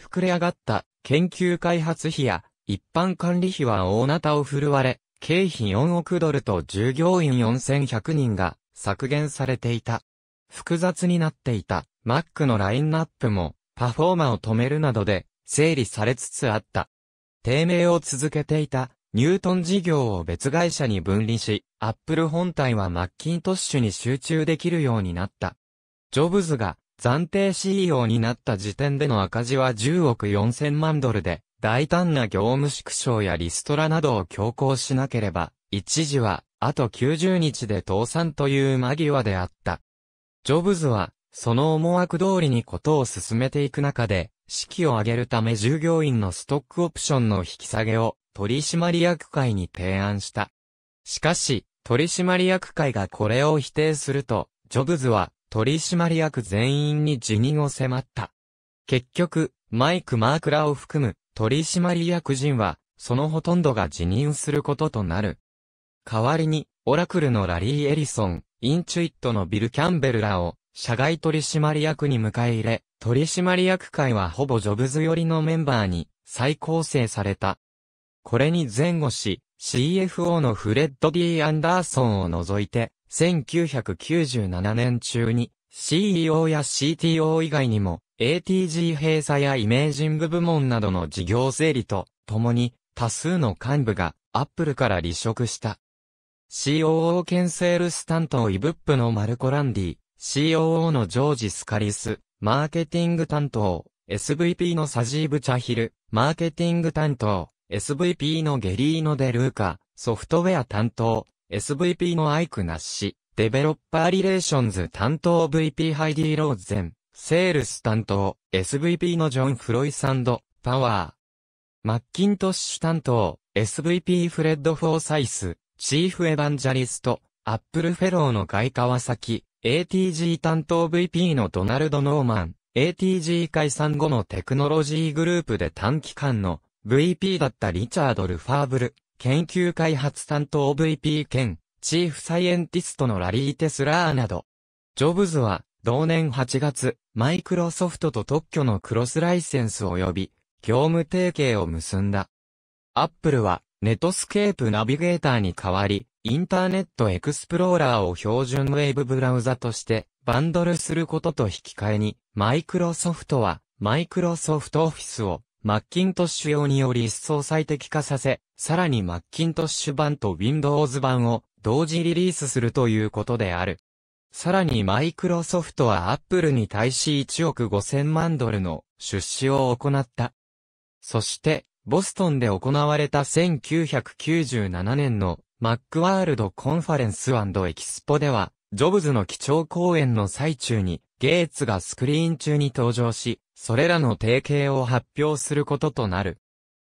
膨れ上がった研究開発費や一般管理費は大なたを振るわれ、経費4億ドルと従業員4100人が削減されていた。複雑になっていた Mac のラインナップもパフォーマーを止めるなどで整理されつつあった。低迷を続けていたニュートン事業を別会社に分離し、Apple 本体はマッキントッシュに集中できるようになった。ジョブズが暫定 CEO になった時点での赤字は10億4000万ドルで、大胆な業務縮小やリストラなどを強行しなければ、一時は、あと90日で倒産という間際であった。ジョブズは、その思惑通りにことを進めていく中で、式を上げるため従業員のストックオプションの引き下げを取締役会に提案した。しかし、取締役会がこれを否定すると、ジョブズは取締役全員に辞任を迫った。結局、マイク・マークラを含む取締役人は、そのほとんどが辞任することとなる。代わりに、オラクルのラリー・エリソン、インチュイットのビル・キャンベルらを、社外取締役に迎え入れ、取締役会はほぼジョブズ寄りのメンバーに再構成された。これに前後し、CFO のフレッド・ D・ アンダーソンを除いて、1997年中に CEO や CTO 以外にも ATG 閉鎖やイメージング部門などの事業整理と、共に、多数の幹部が、アップルから離職した。COO 兼セールス担当イブップのマルコランディ、COO のジョージ・スカリス、マーケティング担当、SVP のサジーブ・チャヒル、マーケティング担当、SVP のゲリーノ・デ・ルーカ、ソフトウェア担当、SVP のアイク・ナッシ、デベロッパー・リレーションズ担当 VP ハイディ・ローゼン、セールス担当、SVP のジョン・フロイサンド、パワー。マッキントッシュ担当、SVP フレッド・フォーサイス、チーフ・エヴァンジャリスト、アップル・フェローの外サキ、ATG 担当 VP のドナルド・ノーマン、ATG 解散後のテクノロジーグループで短期間の VP だったリチャード・ルファーブル、研究開発担当 VP 兼、チーフサイエンティストのラリー・テスラーなど、ジョブズは同年8月、マイクロソフトと特許のクロスライセンス及び、業務提携を結んだ。アップルは、ネトスケープナビゲーターに代わり、インターネットエクスプローラーを標準ウェブブラウザとして、バンドルすることと引き換えに、マイクロソフトは、マイクロソフトオフィスを、マッキントッシュ用により一層最適化させ、さらにマッキントッシュ版と Windows 版を同時リリースするということである。さらにマイクロソフトはアップルに対し1億5000万ドルの出資を行った。そして、ボストンで行われた1997年のマックワールドコンファレンスエキスポでは、ジョブズの基調講演の最中に、ゲイツがスクリーン中に登場し、それらの提携を発表することとなる。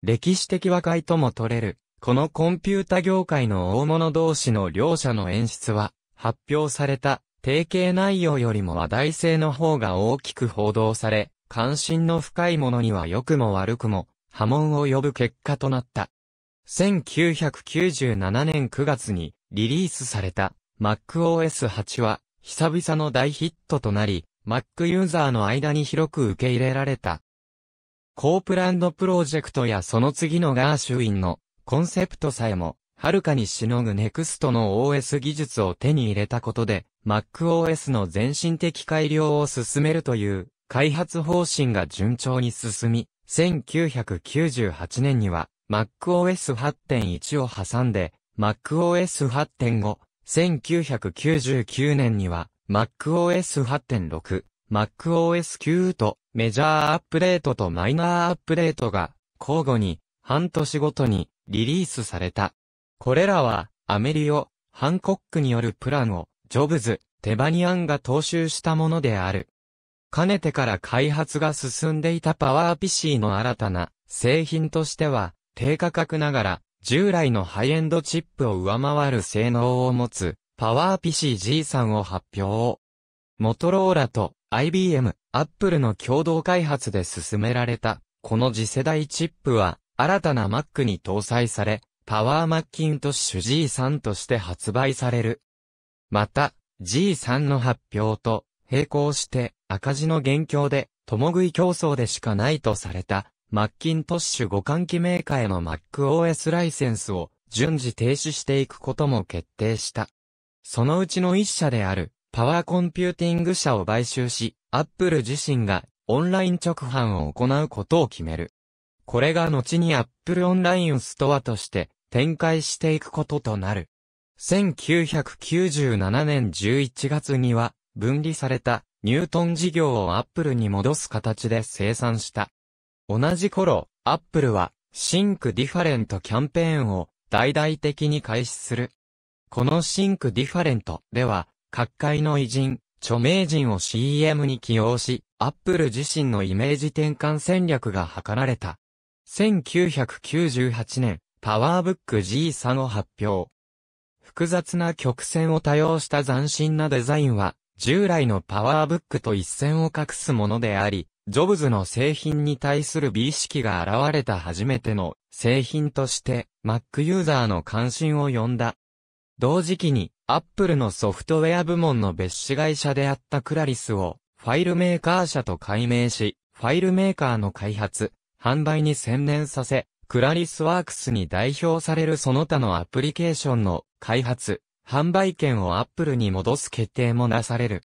歴史的和解とも取れる、このコンピュータ業界の大物同士の両者の演出は、発表された提携内容よりも話題性の方が大きく報道され、関心の深いものには良くも悪くも波紋を呼ぶ結果となった。1997年9月にリリースされた MacOS 8は久々の大ヒットとなり、Mac ユーザーの間に広く受け入れられた。コープランドプロジェクトやその次のガーシュウィンのコンセプトさえもはるかにしのぐ NEXT の OS 技術を手に入れたことで、MacOS の全身的改良を進めるという開発方針が順調に進み、1998年には MacOS 8.1を挟んで MacOS 8.5、1999年には MacOS 8.6、MacOS 9とメジャーアップデートとマイナーアップデートが交互に半年ごとにリリースされた。これらは、アメリオ、ハンコックによるプランを、ジョブズ、テバニアンが踏襲したものである。かねてから開発が進んでいたパワー PC の新たな製品としては、低価格ながら、従来のハイエンドチップを上回る性能を持つ、パワー PC g さんを発表。モトローラと IBM、Apple の共同開発で進められた、この次世代チップは、新たな Mac に搭載され、パワーマッキントッシュ G3 として発売される。また、G3 の発表と並行して赤字の現況で、共食い競争でしかないとされた、マッキントッシュ互換機メーカーへの MacOS ライセンスを順次停止していくことも決定した。そのうちの一社である、パワーコンピューティング社を買収し、アップル自身がオンライン直販を行うことを決める。これが後に Apple オンラインストアとして展開していくこととなる。1997年11月には分離されたニュートン事業を Apple に戻す形で生産した。同じ頃、Apple はシンクディファレントキャンペーンを大々的に開始する。このシンクディファレントでは各界の偉人、著名人を CM に起用し、Apple 自身のイメージ転換戦略が図られた。1998年、パワーブック G3 を発表。複雑な曲線を多用した斬新なデザインは、従来のパワーブックと一線を画すものであり、ジョブズの製品に対する美意識が現れた初めての製品として、Mac ユーザーの関心を呼んだ。同時期に、Apple のソフトウェア部門の別紙会社であったクラリスを、ファイルメーカー社と改名し、ファイルメーカーの開発、販売に専念させ、クラリスワークスに代表されるその他のアプリケーションの開発、販売権をアップルに戻す決定もなされる。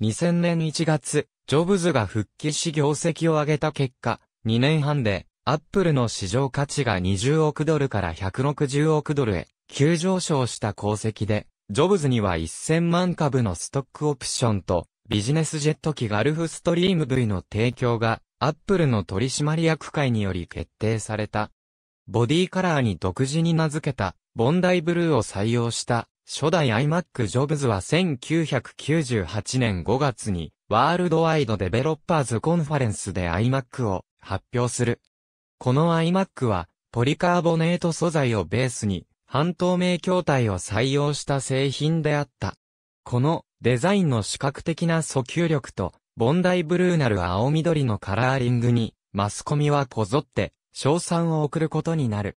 2000年1月、ジョブズが復帰し業績を上げた結果、2年半で、アップルの市場価値が20億ドルから160億ドルへ、急上昇した功績で、ジョブズには1000万株のストックオプションと、ビジネスジェット機ガルフストリーム V の提供がアップルの取締役会により決定された。ボディカラーに独自に名付けた、ボンダイブルーを採用した、初代 iMac ジョブズは1998年5月に、ワールドワイドデベロッパーズコンファレンスで iMac を発表する。この iMac は、ポリカーボネート素材をベースに、半透明筐体を採用した製品であった。このデザインの視覚的な訴求力とボンダイブルーなる青緑のカラーリングに、マスコミはこぞって、賞賛を送ることになる。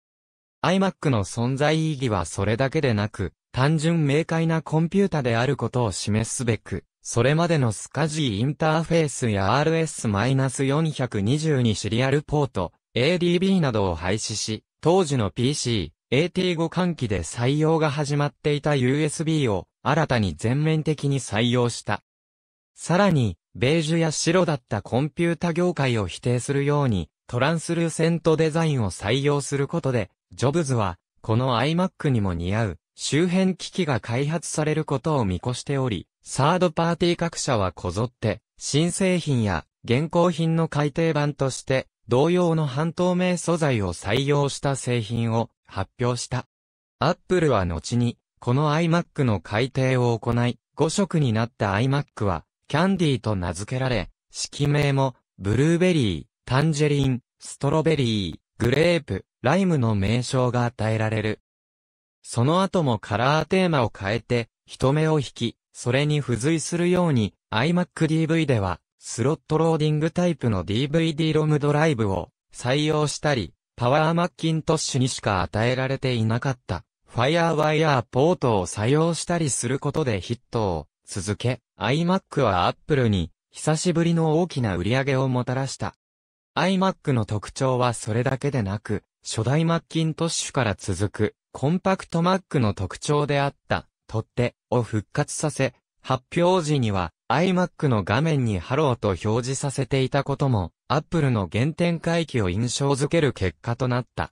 iMac の存在意義はそれだけでなく、単純明快なコンピュータであることを示すべく、それまでのスカジーインターフェースや RS-422 シリアルポート、ADB などを廃止し、当時の PC、AT5 換機で採用が始まっていた USB を新たに全面的に採用した。さらに、ベージュや白だったコンピュータ業界を否定するように、トランスルーセントデザインを採用することで、ジョブズは、この iMac にも似合う、周辺機器が開発されることを見越しており、サードパーティー各社はこぞって、新製品や現行品の改訂版として、同様の半透明素材を採用した製品を発表した。アップルは後に、この iMac の改訂を行い、5色になった iMac は、キャンディーと名付けられ、式名も、ブルーベリー、タンジェリン、ストロベリー、グレープ、ライムの名称が与えられる。その後もカラーテーマを変えて、人目を引き、それに付随するように iMacDV では、スロットローディングタイプの DVD ロムドライブを採用したり、パワーマッキントッシュにしか与えられていなかった、ファイアーワイヤーポートを採用したりすることでヒットを続け、iMac は Apple に久しぶりの大きな売り上げをもたらした。iMac の特徴はそれだけでなく、初代マッキントッシュから続くコンパクト Mac の特徴であった、取っ手を復活させ、発表時には iMac の画面にハローと表示させていたことも、Apple の原点回帰を印象づける結果となった。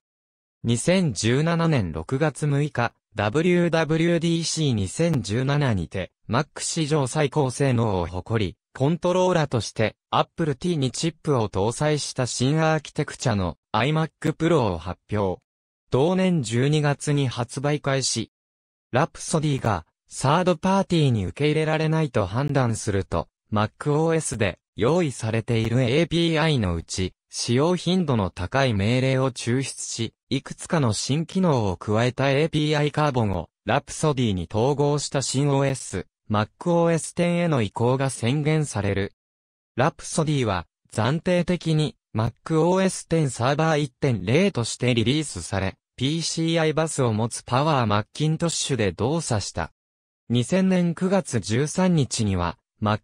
2017年6月6日、WWDC2017 にて、Mac 史上最高性能を誇り、コントローラーとして Apple T にチップを搭載した新アーキテクチャの iMac Pro を発表。同年12月に発売開始。ラプソディがサードパーティーに受け入れられないと判断すると、MacOS で用意されている API のうち、使用頻度の高い命令を抽出し、いくつかの新機能を加えた API カーボンをラプソディに統合した新 OS。MacOS 10への移行が宣言される。ラプソディは暫定的に MacOS 10サーバー1.0としてリリースされ、PCI バスを持つパワーマッキントッシュで動作した。2000年9月13日には、MacOS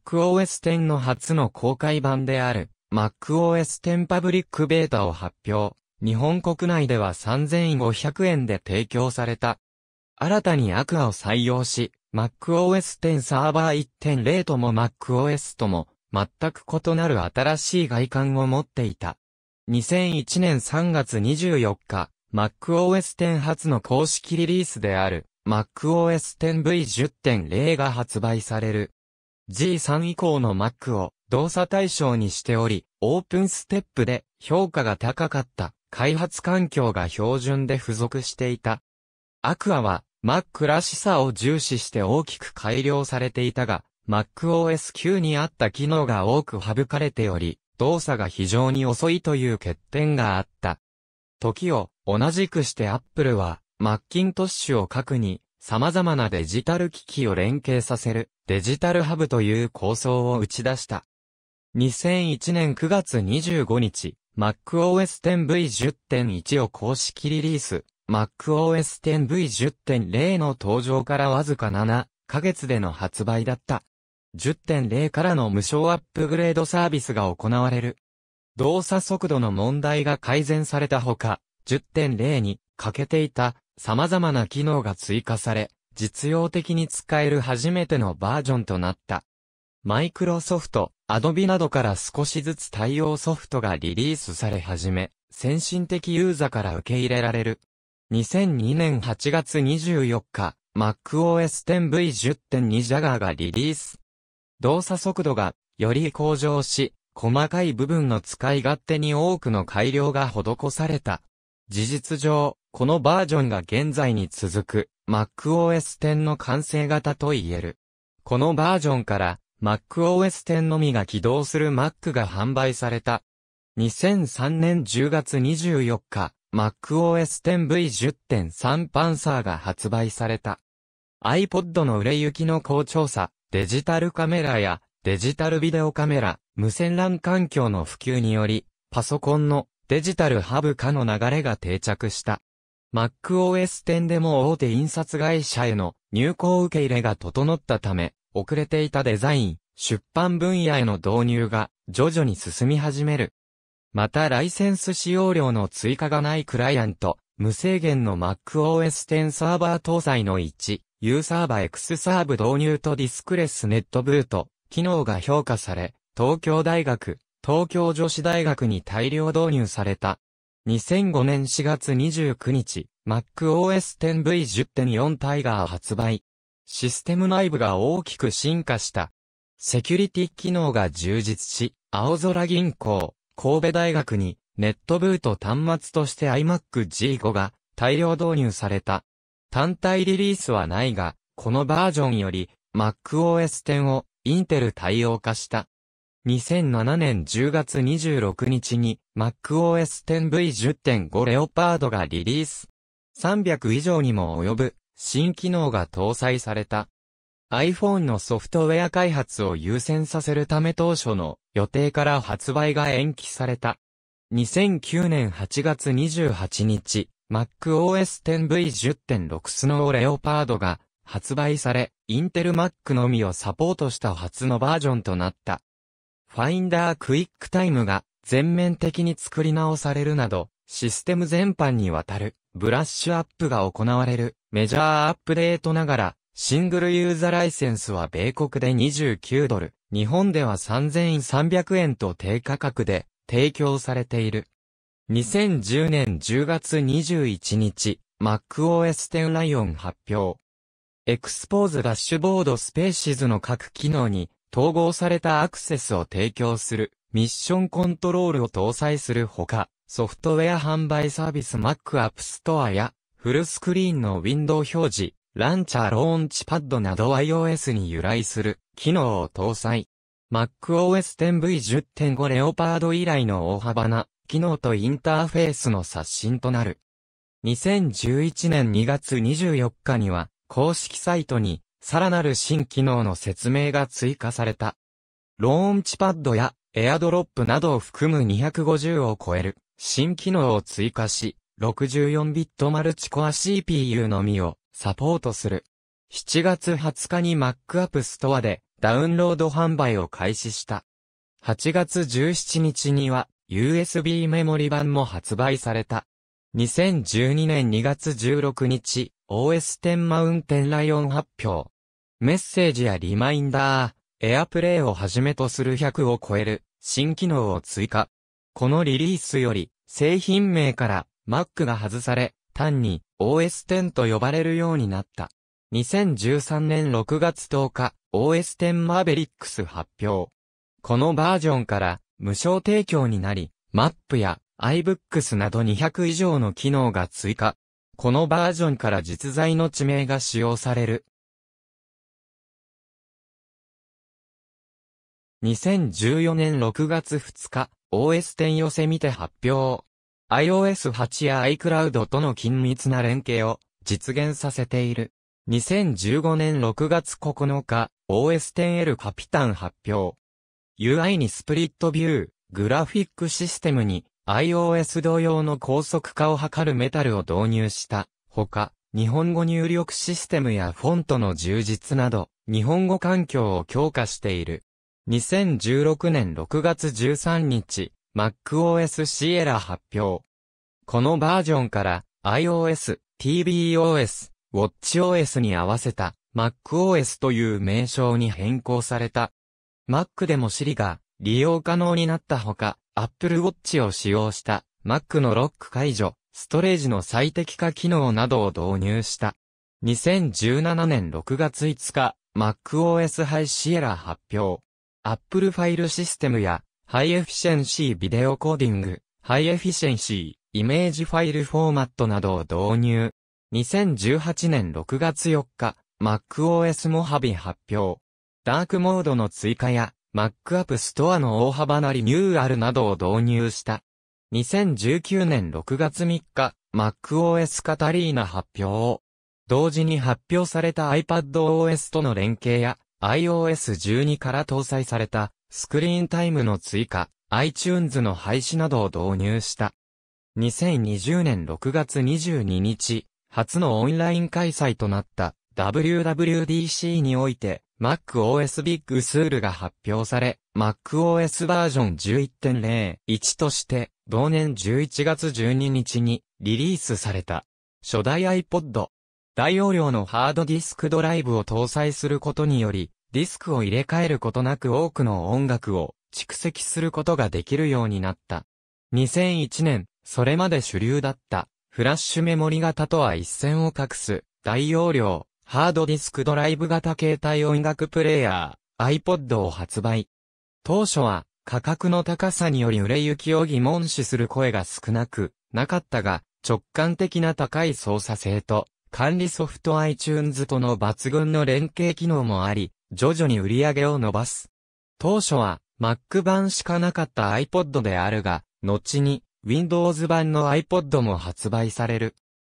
10の初の公開版である、MacOS 10パブリックベータを発表。日本国内では3500円で提供された。新たにアクアを採用し、MacOS 10サーバー1.0とも MacOS とも全く異なる新しい外観を持っていた。2001年3月24日、MacOS 10初の公式リリースである MacOS 10V10.0 が発売される。G3 以降の Mac を動作対象にしており、オープンステップで評価が高かった開発環境が標準で付属していた。アクアは Mac らしさを重視して大きく改良されていたが、MacOS 9にあった機能が多く省かれており、動作が非常に遅いという欠点があった。時を同じくして Apple は、マッキントッシュを核に、様々なデジタル機器を連携させる、デジタルハブという構想を打ち出した。2001年9月25日、MacOS 10V10.1 を公式リリース。MacOS 10V10.0 の登場からわずか7ヶ月での発売だった。10.0からの無償アップグレードサービスが行われる。動作速度の問題が改善されたほか、10.0に欠けていた様々な機能が追加され、実用的に使える初めてのバージョンとなった。マイクロソフト、アドビなどから少しずつ対応ソフトがリリースされ始め、先進的ユーザーから受け入れられる。2002年8月24日、MacOS 10V10.2 ジャガーがリリース。動作速度がより向上し、細かい部分の使い勝手に多くの改良が施された。事実上、このバージョンが現在に続く MacOS 10の完成型と言える。このバージョンから MacOS 10のみが起動する Mac が販売された。2003年10月24日、MacOS 10V10.3 パンサーが発売された。iPod の売れ行きの好調さ、デジタルカメラやデジタルビデオカメラ、無線 LAN 環境の普及により、パソコンのデジタルハブ化の流れが定着した。MacOS 10でも大手印刷会社への入稿受け入れが整ったため、遅れていたデザイン、出版分野への導入が徐々に進み始める。またライセンス使用料の追加がないクライアント、無制限の MacOS 10サーバー搭載の1、U サーバ X サーブ導入とディスクレスネットブート、機能が評価され、東京大学、東京女子大学に大量導入された。2005年4月29日、MacOS 10V10.4 タイガー発売。システム内部が大きく進化した。セキュリティ機能が充実し、青空銀行、神戸大学にネットブート端末として iMac G5 が大量導入された。単体リリースはないが、このバージョンより MacOS 10をインテル対応化した。2007年10月26日に MacOS 10V10.5 レオパードがリリース。300以上にも及ぶ新機能が搭載された。iPhone のソフトウェア開発を優先させるため当初の予定から発売が延期された。2009年8月28日、MacOS 10V10.6 スノーレオパードが発売され、インテル Mac のみをサポートした初のバージョンとなった。ファインダークイックタイムが全面的に作り直されるなど、システム全般にわたるブラッシュアップが行われるメジャーアップデートながら、シングルユーザライセンスは米国で29ドル、日本では3300円と低価格で提供されている。2010年10月21日、MacOS 10ライオン発表。エクスポーズダッシュボードスペーシズの各機能に統合されたアクセスを提供するミッションコントロールを搭載するほか、ソフトウェア販売サービス Mac App Store やフルスクリーンのウィンドウ表示、ランチャーローンチパッドなど iOS に由来する機能を搭載。MacOS 10V10.5 レオパード以来の大幅な機能とインターフェースの刷新となる。2011年2月24日には公式サイトにさらなる新機能の説明が追加された。ローンチパッドやエアドロップなどを含む250を超える新機能を追加し、64ビットマルチコア CPU のみをサポートする。7月20日に Mac ストアでダウンロード販売を開始した。8月17日には USB メモリ版も発売された。2012年2月16日 OS10 マウンテンライオン発表。メッセージやリマインダー、AirPlay をはじめとする100を超える新機能を追加。このリリースより製品名から Mac が外され、単に OS10 と呼ばれるようになった。2013年6月10日、OS10 マーベリックス発表。このバージョンから無償提供になり、マップや iBooks など200以上の機能が追加。このバージョンから実在の地名が使用される。2014年6月2日、OS10 寄せ見て発表。iOS8 や iCloud との緊密な連携を実現させている。2015年6月9日、OS10L カピタン発表。UI にスプリットビュー、グラフィックシステムに iOS 同様の高速化を図るメタルを導入した。ほか、日本語入力システムやフォントの充実など、日本語環境を強化している。2016年6月13日、MacOS シエラ a 発表。このバージョンから iOS、tvOS、WatchOS に合わせた MacOS という名称に変更された。Mac でも Siri が利用可能になったほか、Apple Watch を使用した Mac のロック解除、ストレージの最適化機能などを導入した。2017年6月5日、MacOS 配イシエラ発表。Apple ファイルシステムやハイエフィシェンシービデオコーディング、ハイエフィシェンシー、イメージファイルフォーマットなどを導入。2018年6月4日、MacOS モハビ発表。ダークモードの追加や、m a c ア p プストアの大幅なリニューアルなどを導入した。2019年6月3日、MacOS カタリーナ発表。同時に発表された iPadOS との連携や、iOS12 から搭載されたスクリーンタイムの追加、iTunes の廃止などを導入した。2020年6月22日、初のオンライン開催となった WWDC において MacOS Big Sur が発表され、MacOS バージョン11.01として同年11月12日にリリースされた。初代 iPod。大容量のハードディスクドライブを搭載することにより、ディスクを入れ替えることなく多くの音楽を蓄積することができるようになった。2001年、それまで主流だった、フラッシュメモリ型とは一線を画す、大容量、ハードディスクドライブ型携帯音楽プレイヤー、iPod を発売。当初は、価格の高さにより売れ行きを疑問視する声が少なく、なかったが、直感的な高い操作性と、管理ソフト iTunes との抜群の連携機能もあり、徐々に売り上げを伸ばす。当初は Mac 版しかなかった iPod であるが、後に Windows 版の iPod も発売される。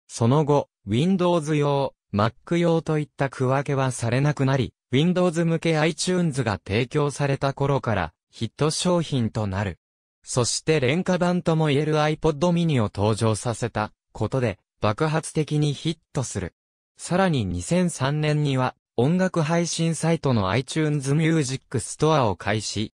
その後、Windows 用、Mac 用といった区分けはされなくなり、Windows 向け iTunes が提供された頃からヒット商品となる。そして廉価版とも言える iPod mini を登場させたことで爆発的にヒットする。さらに2003年には音楽配信サイトの iTunes Music Store を開始。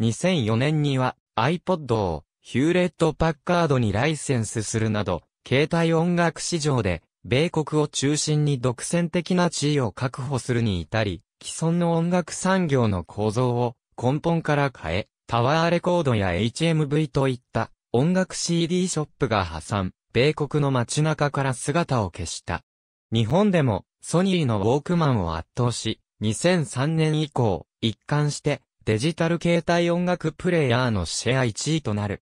2004年には iPod をヒューレット・パッカードにライセンスするなど、携帯音楽市場で米国を中心に独占的な地位を確保するに至り、既存の音楽産業の構造を根本から変え、タワーレコードや HMV といった音楽 CD ショップが破産、米国の街中から姿を消した。日本でもソニーのウォークマンを圧倒し、2003年以降、一貫してデジタル携帯音楽プレイヤーのシェア1位となる。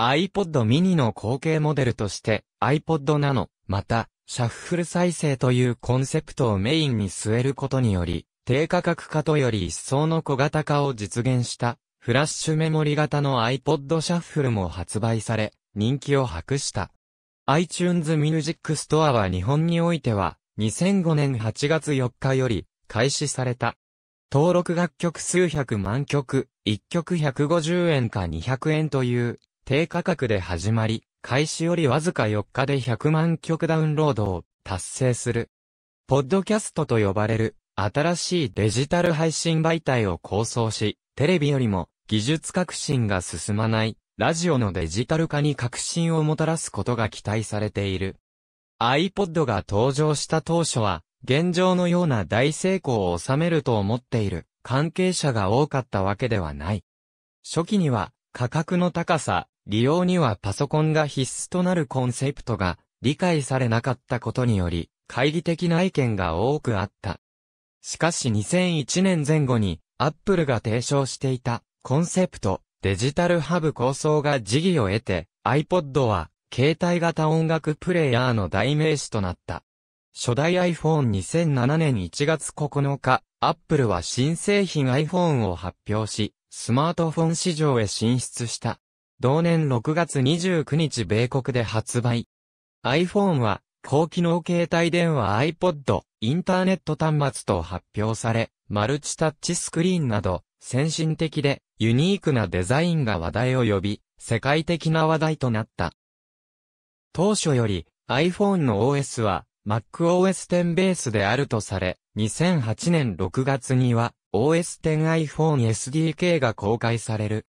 iPod mini の後継モデルとして iPod Nano、また、シャッフル再生というコンセプトをメインに据えることにより、低価格化とより一層の小型化を実現したフラッシュメモリ型の iPod シャッフルも発売され、人気を博した。iTunes Music Store は日本においては、2005年8月4日より開始された。登録楽曲数百万曲、1曲150円か200円という低価格で始まり、開始よりわずか4日で100万曲ダウンロードを達成する。ポッドキャストと呼ばれる新しいデジタル配信媒体を構想し、テレビよりも技術革新が進まないラジオのデジタル化に革新をもたらすことが期待されている。iPod が登場した当初は、現状のような大成功を収めると思っている関係者が多かったわけではない。初期には価格の高さ、利用にはパソコンが必須となるコンセプトが理解されなかったことにより、懐疑的な意見が多くあった。しかし2001年前後に、アップルが提唱していたコンセプト、デジタルハブ構想が時期を得て、iPod は携帯型音楽プレイヤーの代名詞となった。初代 iPhone2007 年1月9日、Apple は新製品 iPhone を発表し、スマートフォン市場へ進出した。同年6月29日米国で発売。iPhone は、高機能携帯電話 iPod、インターネット端末と発表され、マルチタッチスクリーンなど、先進的で、ユニークなデザインが話題を呼び、世界的な話題となった。当初より iPhone の OS は MacOS 10ベースであるとされ、2008年6月には OS 10 iPhone SDK が公開される。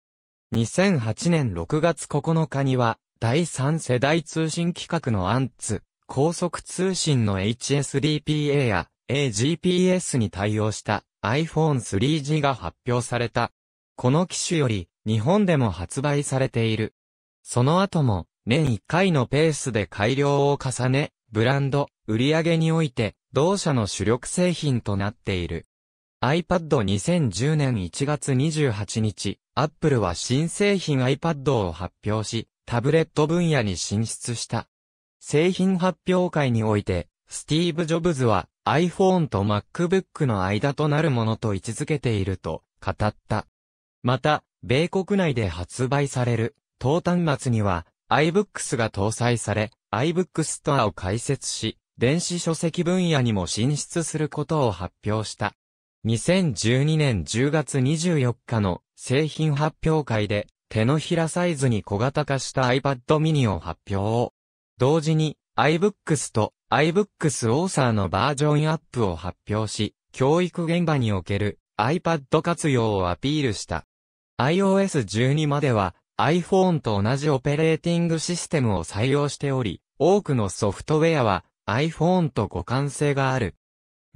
2008年6月9日には第3世代通信規格のアンツ、高速通信の HSDPA や AGPS に対応した iPhone 3G が発表された。この機種より日本でも発売されている。その後も年1回のペースで改良を重ね、ブランド、売上において同社の主力製品となっている。iPad 2010年1月28日、Apple は新製品 iPad を発表し、タブレット分野に進出した。製品発表会において、スティーブ・ジョブズは iPhone と MacBook の間となるものと位置づけていると語った。また、米国内で発売される、当端末には iBooks が搭載され、iBooks ス r アを開設し、電子書籍分野にも進出することを発表した。2012年10月24日の製品発表会で、手のひらサイズに小型化した iPad mini を発表を。同時に iBooks と iBooks Author のバージョンアップを発表し、教育現場における iPad 活用をアピールした。iOS12 までは iPhone と同じオペレーティングシステムを採用しており、多くのソフトウェアは iPhone と互換性がある。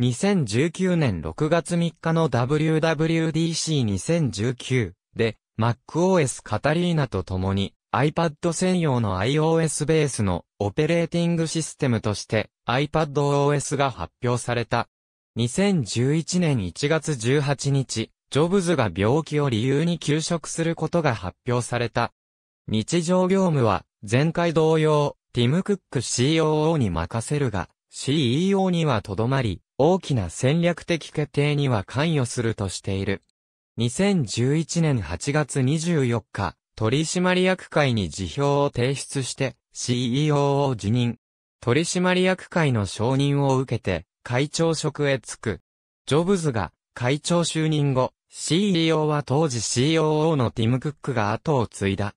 2019年6月3日の WWDC2019 で MacOS カタリーナと共に iPad 専用の iOS ベースのオペレーティングシステムとして iPadOS が発表された。2011年1月18日、ジョブズが病気を理由に休職することが発表された。日常業務は、前回同様、ティム・クック COO に任せるが、CEO にはとどまり、大きな戦略的決定には関与するとしている。2011年8月24日、取締役会に辞表を提出して、CEO を辞任。取締役会の承認を受けて、会長職へ就く。ジョブズが、会長就任後、CEO は当時 COO のティム・クックが後を継いだ。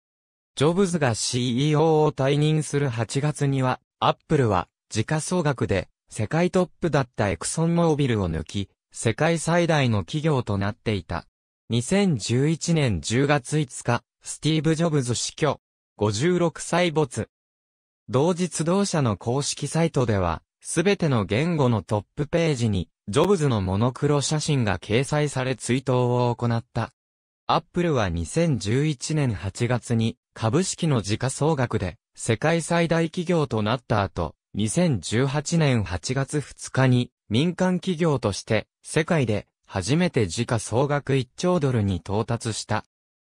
ジョブズが CEO を退任する8月には、アップルは、時価総額で、世界トップだったエクソンモービルを抜き、世界最大の企業となっていた。2011年10月5日、スティーブ・ジョブズ死去。56歳没。同日同社の公式サイトでは、すべての言語のトップページに、ジョブズのモノクロ写真が掲載され追悼を行った。アップルは2011年8月に株式の時価総額で世界最大企業となった後、2018年8月2日に民間企業として世界で初めて時価総額1兆ドルに到達した。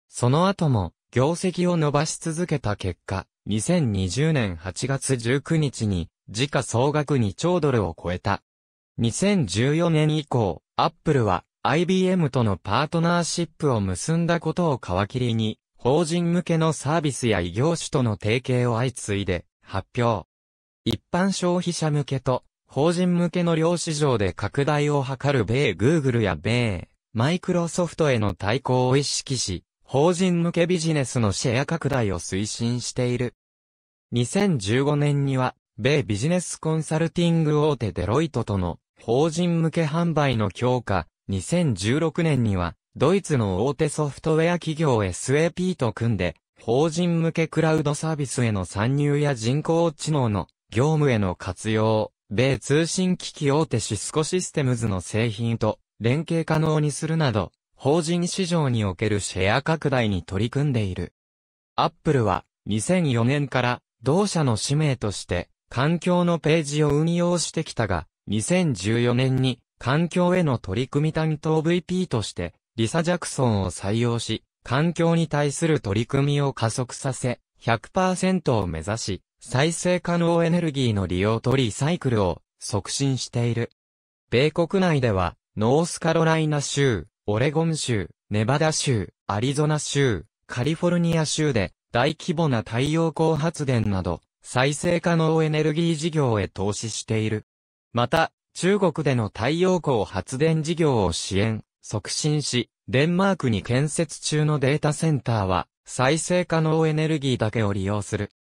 その後も業績を伸ばし続けた結果、2020年8月19日に時価総額2兆ドルを超えた。2014年以降、アップルは IBM とのパートナーシップを結んだことを皮切りに、法人向けのサービスや異業種との提携を相次いで発表。一般消費者向けと法人向けの両市場で拡大を図る米 Google や米マイクロソフトへの対抗を意識し、法人向けビジネスのシェア拡大を推進している。2015年には、米ビジネスコンサルティング大手デロイトとの法人向け販売の強化、2016年には、ドイツの大手ソフトウェア企業 SAP と組んで、法人向けクラウドサービスへの参入や人工知能の業務への活用、米通信機器大手シスコシステムズの製品と連携可能にするなど、法人市場におけるシェア拡大に取り組んでいる。アップルは2004年から同社の使命として環境のページを運用してきたが、2014年に環境への取り組み担当 VP として、リサ・ジャクソンを採用し、環境に対する取り組みを加速させ、100%を目指し、再生可能エネルギーの利用とリサイクルを促進している。米国内では、ノースカロライナ州、オレゴン州、ネバダ州、アリゾナ州、カリフォルニア州で大規模な太陽光発電など再生可能エネルギー事業へ投資している。また、中国での太陽光発電事業を支援、促進し、デンマークに建設中のデータセンターは、再生可能エネルギーだけを利用する。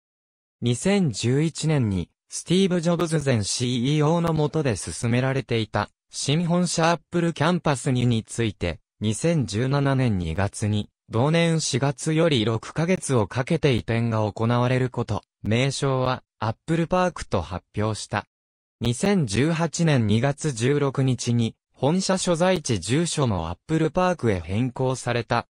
2011年に、スティーブ・ジョブズ前 CEO の下で進められていた、新本社アップルキャンパス2について、2017年2月に、同年4月より6ヶ月をかけて移転が行われること、名称は、アップルパークと発表した。2018年2月16日に、本社所在地住所もアップルパークへ変更された。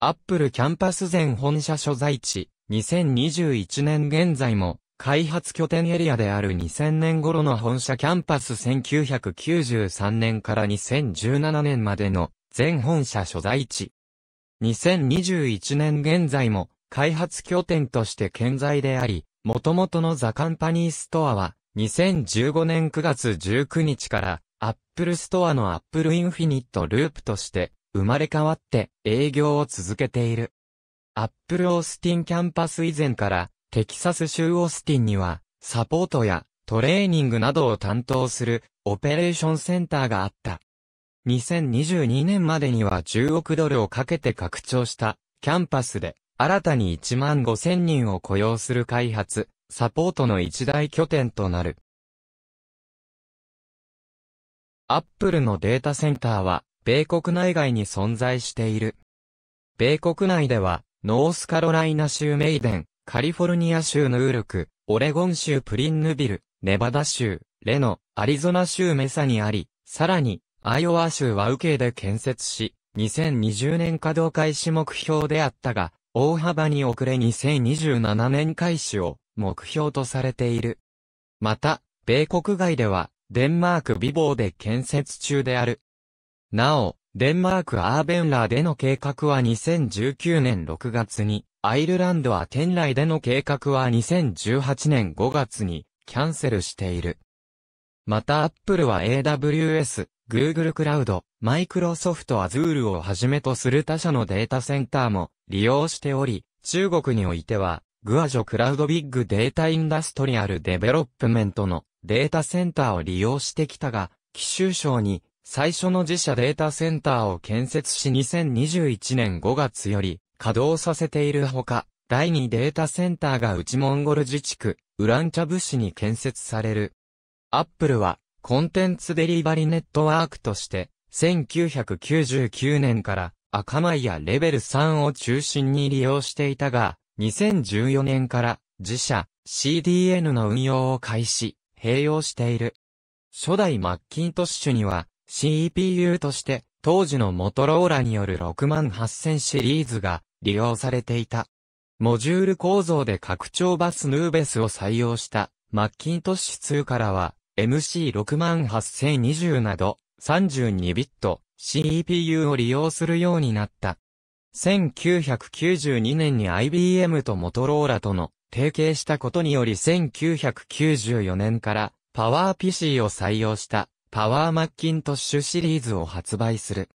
アップルキャンパス前本社所在地、2021年現在も、開発拠点エリアである2000年頃の本社キャンパス1993年から2017年までの全本社所在地。2021年現在も開発拠点として健在であり、元々のザカンパニーストアは2015年9月19日からアップルストアのアップルインフィニットループとして生まれ変わって営業を続けている。アップルオースティンキャンパス以前からテキサス州オースティンにはサポートやトレーニングなどを担当するオペレーションセンターがあった。2022年までには10億ドルをかけて拡張したキャンパスで新たに1万5000人を雇用する開発、サポートの一大拠点となる。アップルのデータセンターは、米国内外に存在している。米国内では、ノースカロライナ州メイデン、カリフォルニア州ヌールク、オレゴン州プリンヌビル、ネバダ州、レノ、アリゾナ州メサにあり、さらに、アイオワ州は受けで建設し、2020年稼働開始目標であったが、大幅に遅れ2027年開始を目標とされている。また、米国外では、デンマーク美貌で建設中である。なお、デンマークアーベンラーでの計画は2019年6月に、アイルランドは天来での計画は2018年5月にキャンセルしている。またアップルは AWS、Google クラウド、Microsoft Azure をはじめとする他社のデータセンターも利用しており、中国においてはグアジョクラウドビッグデータインダストリアルデベロップメントのデータセンターを利用してきたが、奇州省に最初の自社データセンターを建設し2021年5月より稼働させているほか、第2データセンターが内モンゴル自治区、ウランチャブ市に建設される。アップルは、コンテンツデリバリネットワークとして、1999年から赤マイやレベル3を中心に利用していたが、2014年から自社 CDN の運用を開始、併用している。初代マッキントッシュには CPU として当時のモトローラによる68000シリーズが利用されていた。モジュール構造で拡張バスヌーベスを採用したマッキントッシュ2からは MC68020 など32ビット CPU を利用するようになった。1992年に IBM とモトローラとの提携したことにより1994年からパワー PC を採用したパワーマッキントッシュシリーズを発売する。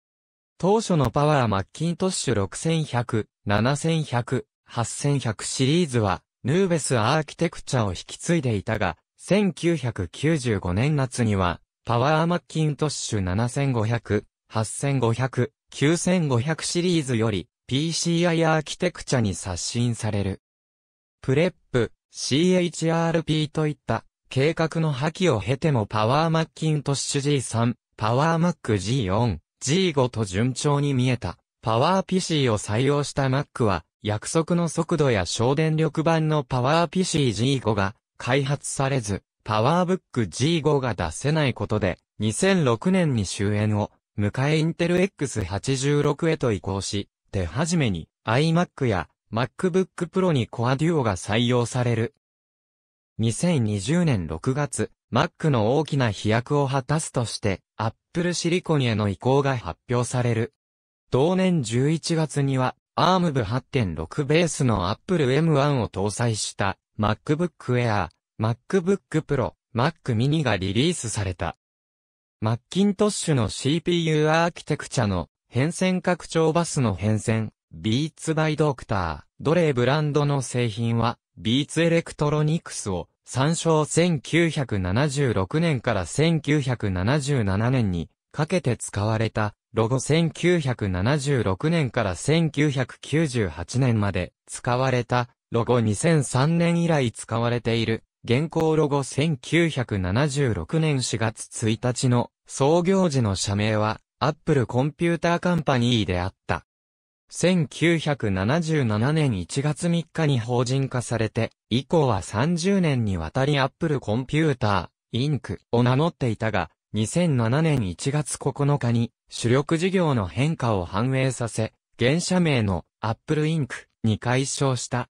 当初のパワーマッキントッシュ6100、7100、8100シリーズはヌーベスアーキテクチャを引き継いでいたが、1995年夏にはパワーマッキントッシュ7500、8500、9500シリーズより PCI アーキテクチャに刷新される。プレップ、CHRP といった計画の破棄を経てもパワーマッキントッシュ G3、パワーマック G4、G5 と順調に見えた。パワー PC を採用した Mac は約束の速度や省電力版のパワー PC G5 が開発されず、パワーブック G5 が出せないことで2006年に終焉を迎えインテル X86 へと移行し、手始めに iMac や MacBook Pro に Core Duo が採用される。2020年6月、Mac の大きな飛躍を果たすとして、Apple Silicon への移行が発表される。同年11月には、ARM 部8.6ベースの Apple M1 を搭載した MacBook Air、MacBook Pro、Mac mini がリリースされた。マッキントッシュの CPU アーキテクチャの変遷拡張バスの変遷、ビーツバイドクター、ドレーブランドの製品は、ビーツエレクトロニクスを参照1976年から1977年にかけて使われた、ロゴ1976年から1998年まで使われた、ロゴ2003年以来使われている現行ロゴ1976年4月1日の創業時の社名は、アップルコンピューターカンパニーであった。1977年1月3日に法人化されて、以降は30年にわたりアップルコンピューター、インクを名乗っていたが、2007年1月9日に主力事業の変化を反映させ、現社名のアップルインクに解消した。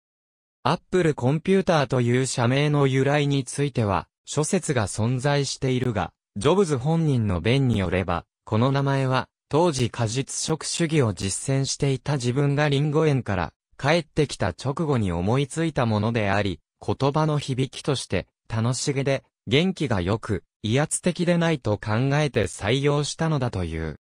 アップルコンピューターという社名の由来については、諸説が存在しているが、ジョブズ本人の弁によれば、この名前は、当時果実食主義を実践していた自分がリンゴ園から帰ってきた直後に思いついたものであり、言葉の響きとして、楽しげで、元気が良く、威圧的でないと考えて採用したのだという。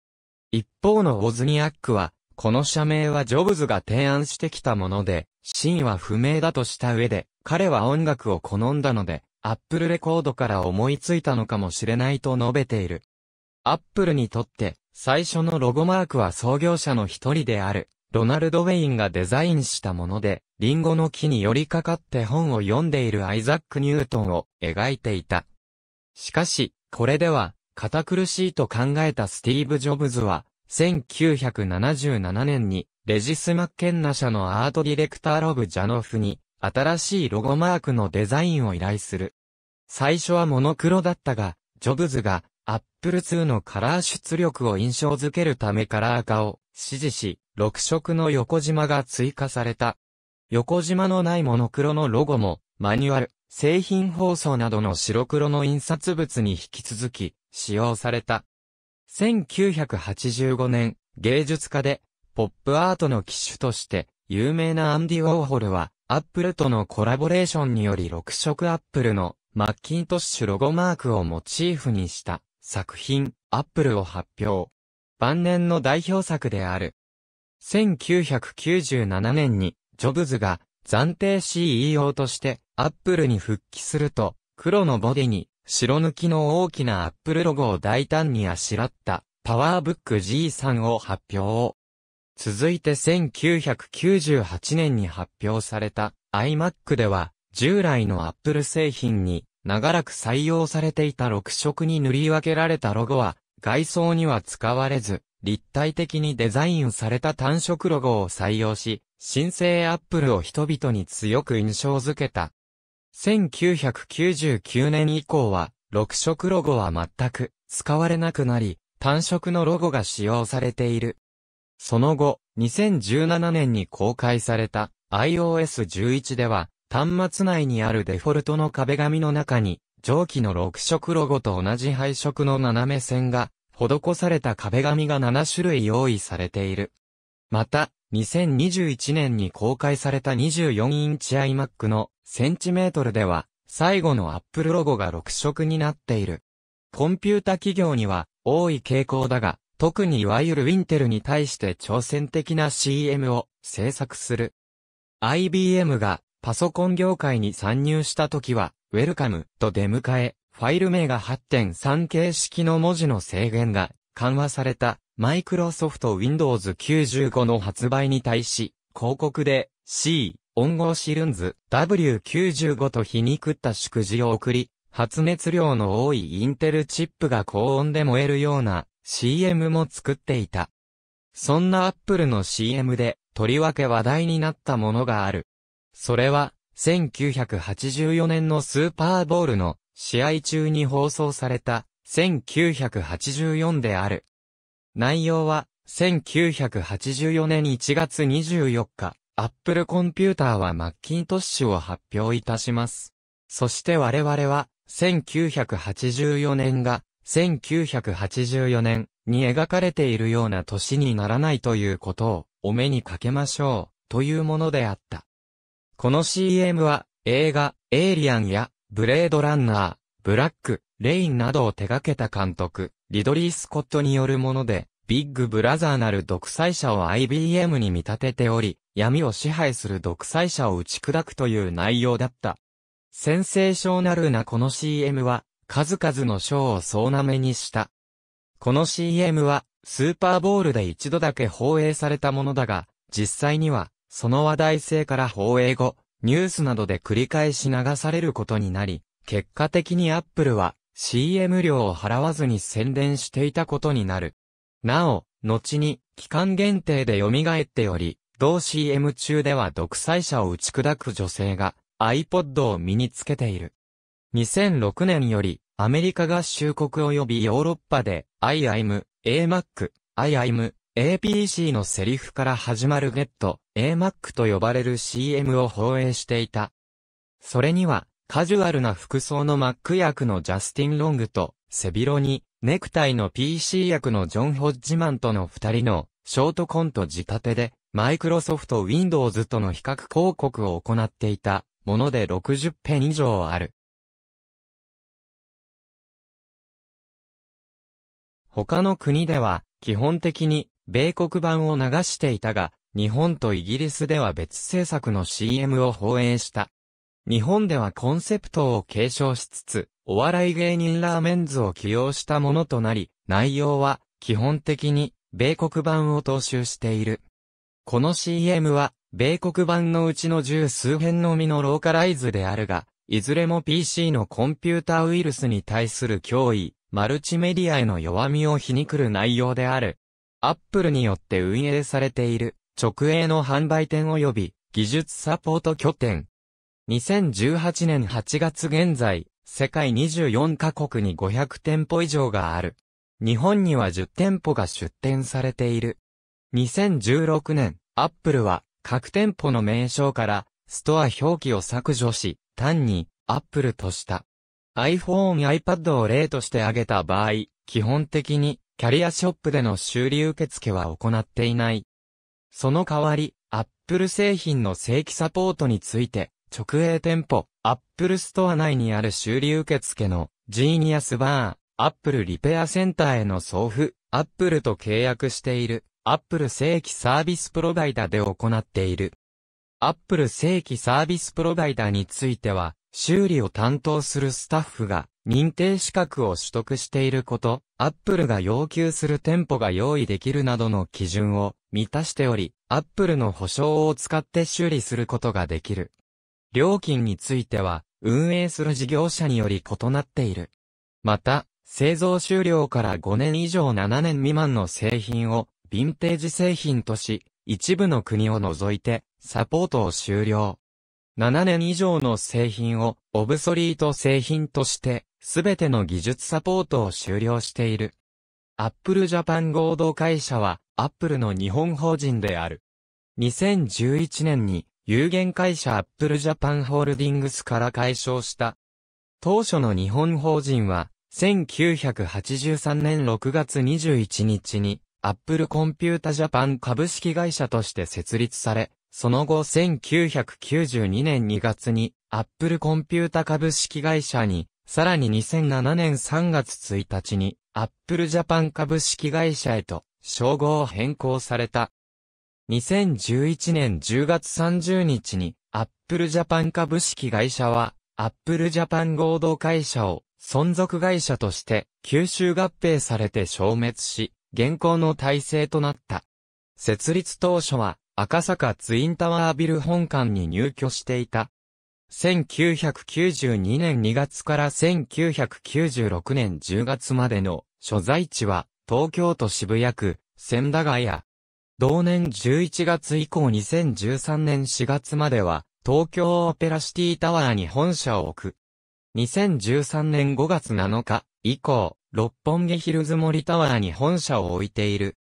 一方のオズニアックは、この社名はジョブズが提案してきたもので、真意は不明だとした上で、彼は音楽を好んだので、アップルレコードから思いついたのかもしれないと述べている。アップルにとって、最初のロゴマークは創業者の一人である、ロナルド・ウェインがデザインしたもので、リンゴの木に寄りかかって本を読んでいるアイザック・ニュートンを描いていた。しかし、これでは、堅苦しいと考えたスティーブ・ジョブズは、1977年にレジス・マッケンナ社のアートディレクターロブ・ジャノフに、新しいロゴマークのデザインを依頼する。最初はモノクロだったが、ジョブズが、アップル2のカラー出力を印象づけるためカラー化を指示し、6色の横縞が追加された。横縞のないモノクロのロゴも、マニュアル、製品放送などの白黒の印刷物に引き続き、使用された。1985年、芸術家でポップアートの機種として、有名なアンディ・ウォーホルは、アップルとのコラボレーションにより6色アップルのマッキントッシュロゴマークをモチーフにした作品、アップルを発表。晩年の代表作である。1997年に、ジョブズが暫定 CEO としてアップルに復帰すると、黒のボディに白抜きの大きなアップルロゴを大胆にあしらったパワーブック G3 を発表。続いて1998年に発表された iMac では、従来の Apple 製品に長らく採用されていた6色に塗り分けられたロゴは、外装には使われず、立体的にデザインされた単色ロゴを採用し、新生 Apple を人々に強く印象づけた。1999年以降は、6色ロゴは全く使われなくなり、単色のロゴが使用されている。その後、2017年に公開された iOS11 では、端末内にあるデフォルトの壁紙の中に、上記の6色ロゴと同じ配色の斜め線が、施された壁紙が7種類用意されている。また、2021年に公開された24インチ iMac のセンチメートルでは、最後の Apple ロゴが6色になっている。コンピュータ企業には多い傾向だが、特にいわゆるウィンテルに対して挑戦的な CM を制作する。IBM がパソコン業界に参入した時は、ウェルカムと出迎え、ファイル名が8.3形式の文字の制限が緩和された、マイクロソフト Windows 95の発売に対し、広告で C、音号シルンズ W95 と皮肉った祝辞を送り、発熱量の多いインテルチップが高温で燃えるような CM も作っていた。そんなアップルの CM で、とりわけ話題になったものがある。それは、1984年のスーパーボールの試合中に放送された1984である。内容は、1984年1月24日、アップルコンピューターはマッキントッシュを発表いたします。そして我々は、1984年が1984年に描かれているような年にならないということをお目にかけましょうというものであった。この CM は映画エイリアンやブレードランナー、ブラック、レインなどを手掛けた監督、リドリー・スコットによるもので、ビッグブラザーなる独裁者を IBM に見立てており、闇を支配する独裁者を打ち砕くという内容だった。センセーショナルなこの CM は、数々の賞を総なめにした。この CM は、スーパーボールで一度だけ放映されたものだが、実際には、その話題性から放映後、ニュースなどで繰り返し流されることになり、結果的にアップルは CM 料を払わずに宣伝していたことになる。なお、後に期間限定で蘇っており、同 CM 中では独裁者を打ち砕く女性が iPod を身につけている。2006年より、アメリカ合衆国及びヨーロッパで、IIM、AMAC、IIM、APC のセリフから始まるゲット、AMAC と呼ばれる CM を放映していた。それには、カジュアルな服装のマック役のジャスティン・ロングと、背広に、ネクタイの PC 役のジョン・ホッジマンとの二人の、ショートコント仕立てで、マイクロソフト Windows との比較広告を行っていた、もので60ペン以上ある。他の国では、基本的に、米国版を流していたが、日本とイギリスでは別制作の CM を放映した。日本ではコンセプトを継承しつつ、お笑い芸人ラーメンズを起用したものとなり、内容は、基本的に、米国版を踏襲している。この CM は、米国版のうちの十数編のみのローカライズであるが、いずれも PC のコンピュータウイルスに対する脅威、マルチメディアへの弱みを皮肉る内容である。アップルによって運営されている直営の販売店及び技術サポート拠点。2018年8月現在、世界24カ国に500店舗以上がある。日本には10店舗が出店されている。2016年、アップルは各店舗の名称からストア表記を削除し、単にアップルとした。iPhone、iPad を例として挙げた場合、基本的にキャリアショップでの修理受付は行っていない。その代わり、Apple 製品の正規サポートについて、直営店舗、Apple ストア内にある修理受付のジーニアスバー、Apple リペアセンターへの送付、Apple と契約している、Apple 正規サービスプロバイダで行っている。Apple 正規サービスプロバイダについては、修理を担当するスタッフが認定資格を取得していること、アップルが要求する店舗が用意できるなどの基準を満たしており、アップルの保証を使って修理することができる。料金については、運営する事業者により異なっている。また、製造終了から5年以上7年未満の製品をヴィンテージ製品とし、一部の国を除いてサポートを終了。7年以上の製品をオブソリート製品として、すべての技術サポートを終了している。アップルジャパン合同会社は、アップルの日本法人である。2011年に、有限会社アップルジャパンホールディングスから解消した。当初の日本法人は、1983年6月21日に、アップルコンピュータジャパン株式会社として設立され、その後1992年2月に、アップルコンピュータ株式会社に、さらに2007年3月1日に、アップルジャパン株式会社へと、称号を変更された。2011年10月30日に、アップルジャパン株式会社は、アップルジャパン合同会社を、存続会社として、吸収合併されて消滅し、現行の体制となった。設立当初は、赤坂ツインタワービル本館に入居していた。1992年2月から1996年10月までの所在地は東京都渋谷区千駄ヶ谷。同年11月以降2013年4月までは東京オペラシティタワーに本社を置く。2013年5月7日以降、六本木ヒルズ森タワーに本社を置いている。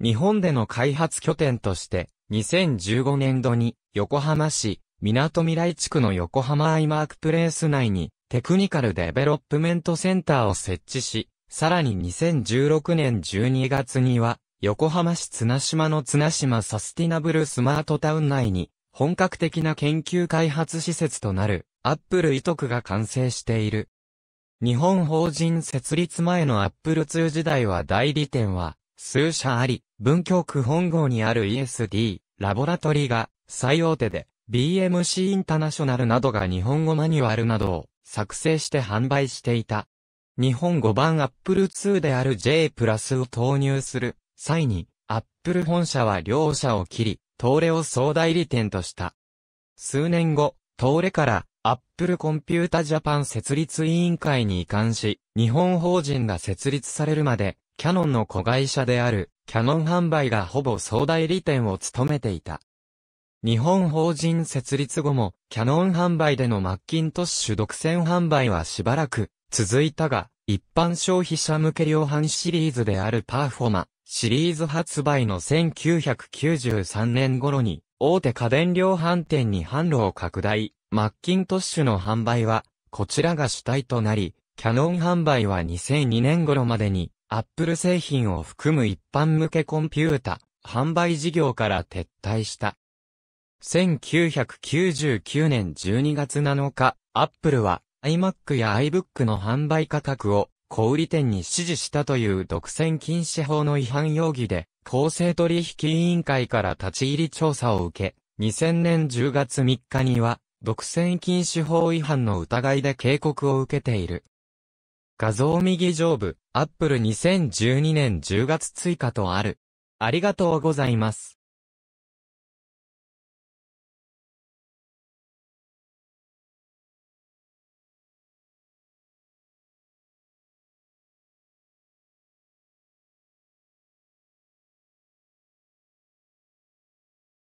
日本での開発拠点として、2015年度に横浜市港未来地区の横浜アイマークプレイス内にテクニカルデベロップメントセンターを設置し、さらに2016年12月には横浜市綱島の綱島サスティナブルスマートタウン内に本格的な研究開発施設となるアップルイトクが完成している。日本法人設立前のアップル2時代は代理店は数社あり、文京区本郷にある ESD、ラボラトリが、最大手で、BMC インターナショナルなどが日本語マニュアルなどを作成して販売していた。日本語版 Apple II である J プラスを投入する際に、Apple 本社は両社を切り、東レを総代理店とした。数年後、東レから Apple コンピュータジャパン設立委員会に移管し、日本法人が設立されるまで、キャノンの子会社であるキャノン販売がほぼ総代理店を務めていた。日本法人設立後も、キャノン販売でのマッキントッシュ独占販売はしばらく続いたが、一般消費者向け量販シリーズであるパーフォマシリーズ発売の1993年頃に、大手家電量販店に販路を拡大、マッキントッシュの販売は、こちらが主体となり、キャノン販売は2002年頃までに、アップル製品を含む一般向けコンピュータ、販売事業から撤退した。1999年12月7日、アップルは iMac や iBook の販売価格を小売店に指示したという独占禁止法の違反容疑で、公正取引委員会から立ち入り調査を受け、2000年10月3日には、独占禁止法違反の疑いで警告を受けている。画像右上部、Apple 2012年10月追加とある。ありがとうございます。